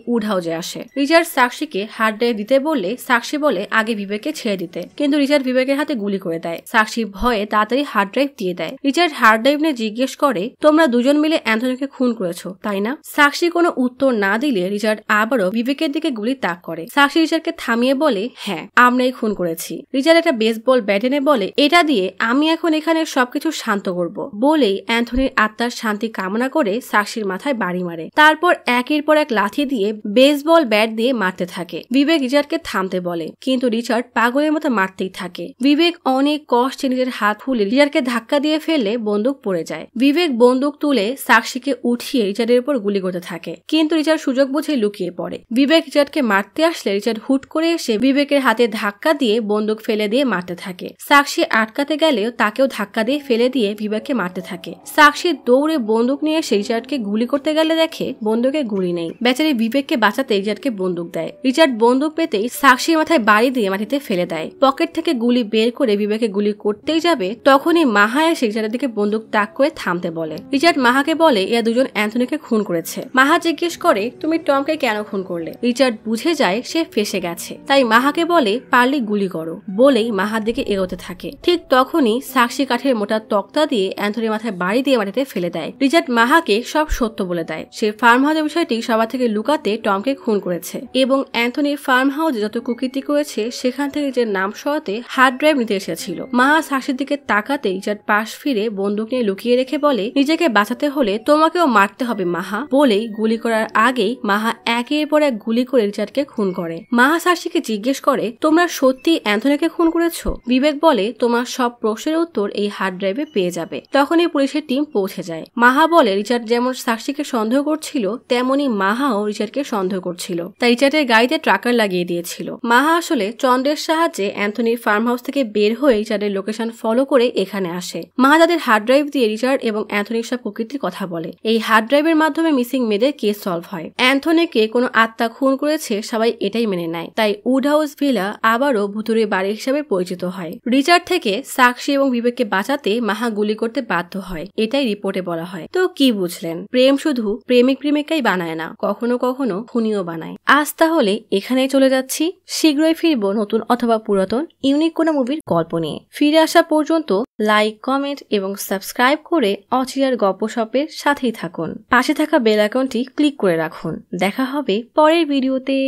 যে আসে রিচার্ড সাক্ষীকে হার্ড ড্রাইভ দিতে বললে সাক্ষী বলে আগে বিবেককে রিচার্ডকে ছেড়ে দিতে কিন্তু রিচার্ড বিবেকের হাতে গুলি করে দেয় সাক্ষী ভয়ে তাড়াতাড়ি হার্ড ড্রাইভ দিয়ে দেয় রিচার্ড হার্ড ড্রাইভ নিয়ে জিজ্ঞেস করে তোমরা দুজন মিলে অ্যান্থনিকে খুন করেছ তাই না সাক্ষী কোনো উত্তর না দিলে রিচার্ড আবারও বিবেকের দিকে গুলি তাক করে সাক্ষী রিচার্ডকে থামিয়ে বলে হ্যাঁ আমরাই খুন করেছি রিচার্ড একটা বেসবল ব্যাট এনে বলে এটা দিয়ে আমি এখন এখানে সবকিছু শান্ত করব বলেই অ্যান্থনির আত্মার শান্তি কামনা করে সাক্ষীর মাথায় বাড়ি মারে তারপর একের পর এক লাথি দিয়ে বেসবল ব্যাট দিয়ে মারতে থাকে বিবেক রিচার্ডকে থামতে বলে কিন্তু রিচার্ড পাগলের মতো মারতেই থাকে বিবেক অনেক কষ্টে নিজের হাত ফুলে রিজারকে ধাক্কা দিয়ে ফেলে বন্দুক পড়ে যায় বিবেক বন্দুক তুলে সাক্ষীকে উঠিয়ে রিচার্ডের উপর গুলি করতে থাকে কিন্তু রিচার্ড সুযোগ বুঝে লুকিয়ে পড়ে বিবেক রিচার্ডকে মারতে আসলে রিচার্ড হুট করে এসে বিবেকের হাতে ধাক্কা দিয়ে বন্দুক ফেলে দিয়ে মারতে থাকে সাক্ষী আটকাতে গেলেও তাকেও ধাক্কা দিয়ে ফেলে দিয়ে বিবেককে মারতে থাকে সাক্ষী দৌড়ে বন্দুক নিয়ে এসে রিচার্ডকে গুলি করতে গেলে দেখে বন্দুকে গুলি নেই বেচারি বিবেককে বাঁচাতে রিচার্ডকে বন্দুক দেয় রিচার্ড বন্দুক পেতেই সাক্ষীর মাথায় বাড়ি দিয়ে মাটিতে ফেলে দেয় পকেট থেকে গুলি বের করে বিবেকে গুলি করতেই যাবে তখনই মাহা এসে রিচার্ডের দিকে বন্দুক তাক করে থামতে বলে রিচার্ড মাহাকে বলে এরা দুজন অ্যান্থনিকে খুন করেছে মাহা জিজ্ঞেস করে তুমি টমকে কেন খুন করলে রিচার্ড বুঝে যায় সে ফেসে গেছে তাই মাহাকে বলে পারলে গুলি করো বলেই মাহার দিকে এগোতে থাকে ঠিক তখনই সাক্ষী কাঠের মোটা তক্তা দিয়ে অ্যান্থনির মাথায় বাড়ি দিয়ে মাটিতে ফেলে দেয় রিচার্ড মাহাকে সব সত্য বলে দেয় সে ফার্ম হাউসের বিষয়টি সবার থেকে লুকাতে টমকে খুন করেছে এবং অ্যান্থনি ফার্ম হাউসে যত কুকৃতি করেছে সেখান থেকে নিজের নাম সরাতে হার্ড ড্রাইভ নিতে এসেছিল মাহাজ হাসির দিকে তাকাতেই যার পাশ ফিরে বন্দুক নিয়ে লুকিয়ে রেখে বলে নিজেকে বাঁচাতে হলে তোমাকেও মারতে হবে মাহা বলেই গুলি করার আগেই মাহা একের পর এক গুলি করে রিচার্ডকে খুন করে মাহাজ হাসিকে জিজ্ঞেস করে তোমরা সত্যি অ্যান্থনিকে খুন করেছ বিবেক বলে তোমার সব প্রশ্নের উত্তর এই হার্ড ড্রাইভে পেয়ে যাবে তখনই পুলিশের টিম পৌঁছে যায় মাহা বলে রিচার্ড যেমন সাক্ষীকে সন্দেহ করছিল তেমনি মাহাও রিচার্ডকে সন্দেহ করছিল তাই রিচার্ডের গাড়িতে ট্রাকার লাগিয়ে দিয়েছিল মাহা আসলে চন্দ্রের সাহায্যে অ্যান্থনির ফার্ম হাউস থেকে বের হয়ে রিচার্ডের লোকেশন ফলো করে এখানে আসে মাহাজাদের হার্ড ড্রাইভ দিয়ে রিচার্ড এবং অ্যান্থনির সব প্রকৃতির কথা বলে এই হার্ড ড্রাইভের মাধ্যমে মিসিং মেয়েদের কেস সলভ হয় অ্যান্থনিকে কোনো আত্মা খুন করেছে সবাই এটাই মেনে নেয় তাই উড হাউস ভিলা আবারও ভুতুরের বাড়ি হিসাবে পরিচিত হয় রিচার্ড থেকে সাক্ষী এবং বিবেককে বাঁচাতে মাহা গুলি করতে বাধ্য হয় এটাই রিপোর্টে বলা হয় তো কি বুঝলেন প্রেম শুধু প্রেমিক প্রেমিকাই বানায় না কখনো কখনো খুনিও বানায় আজ তাহলে এখানেই চলে যাচ্ছি শীঘ্রই ফিরবো নতুন অথবা পুরাতন ইউনিক কোনো মুভির গল্প নিয়ে ফিরে আসা পর্যন্ত লাইক কমেন্ট এবং সাবস্ক্রাইব করে অচিরার গপশপের সাথেই থাকুন পাশে থাকা বেল আইকনটি ক্লিক করে রাখুন দেখা হবে পরের ভিডিওতে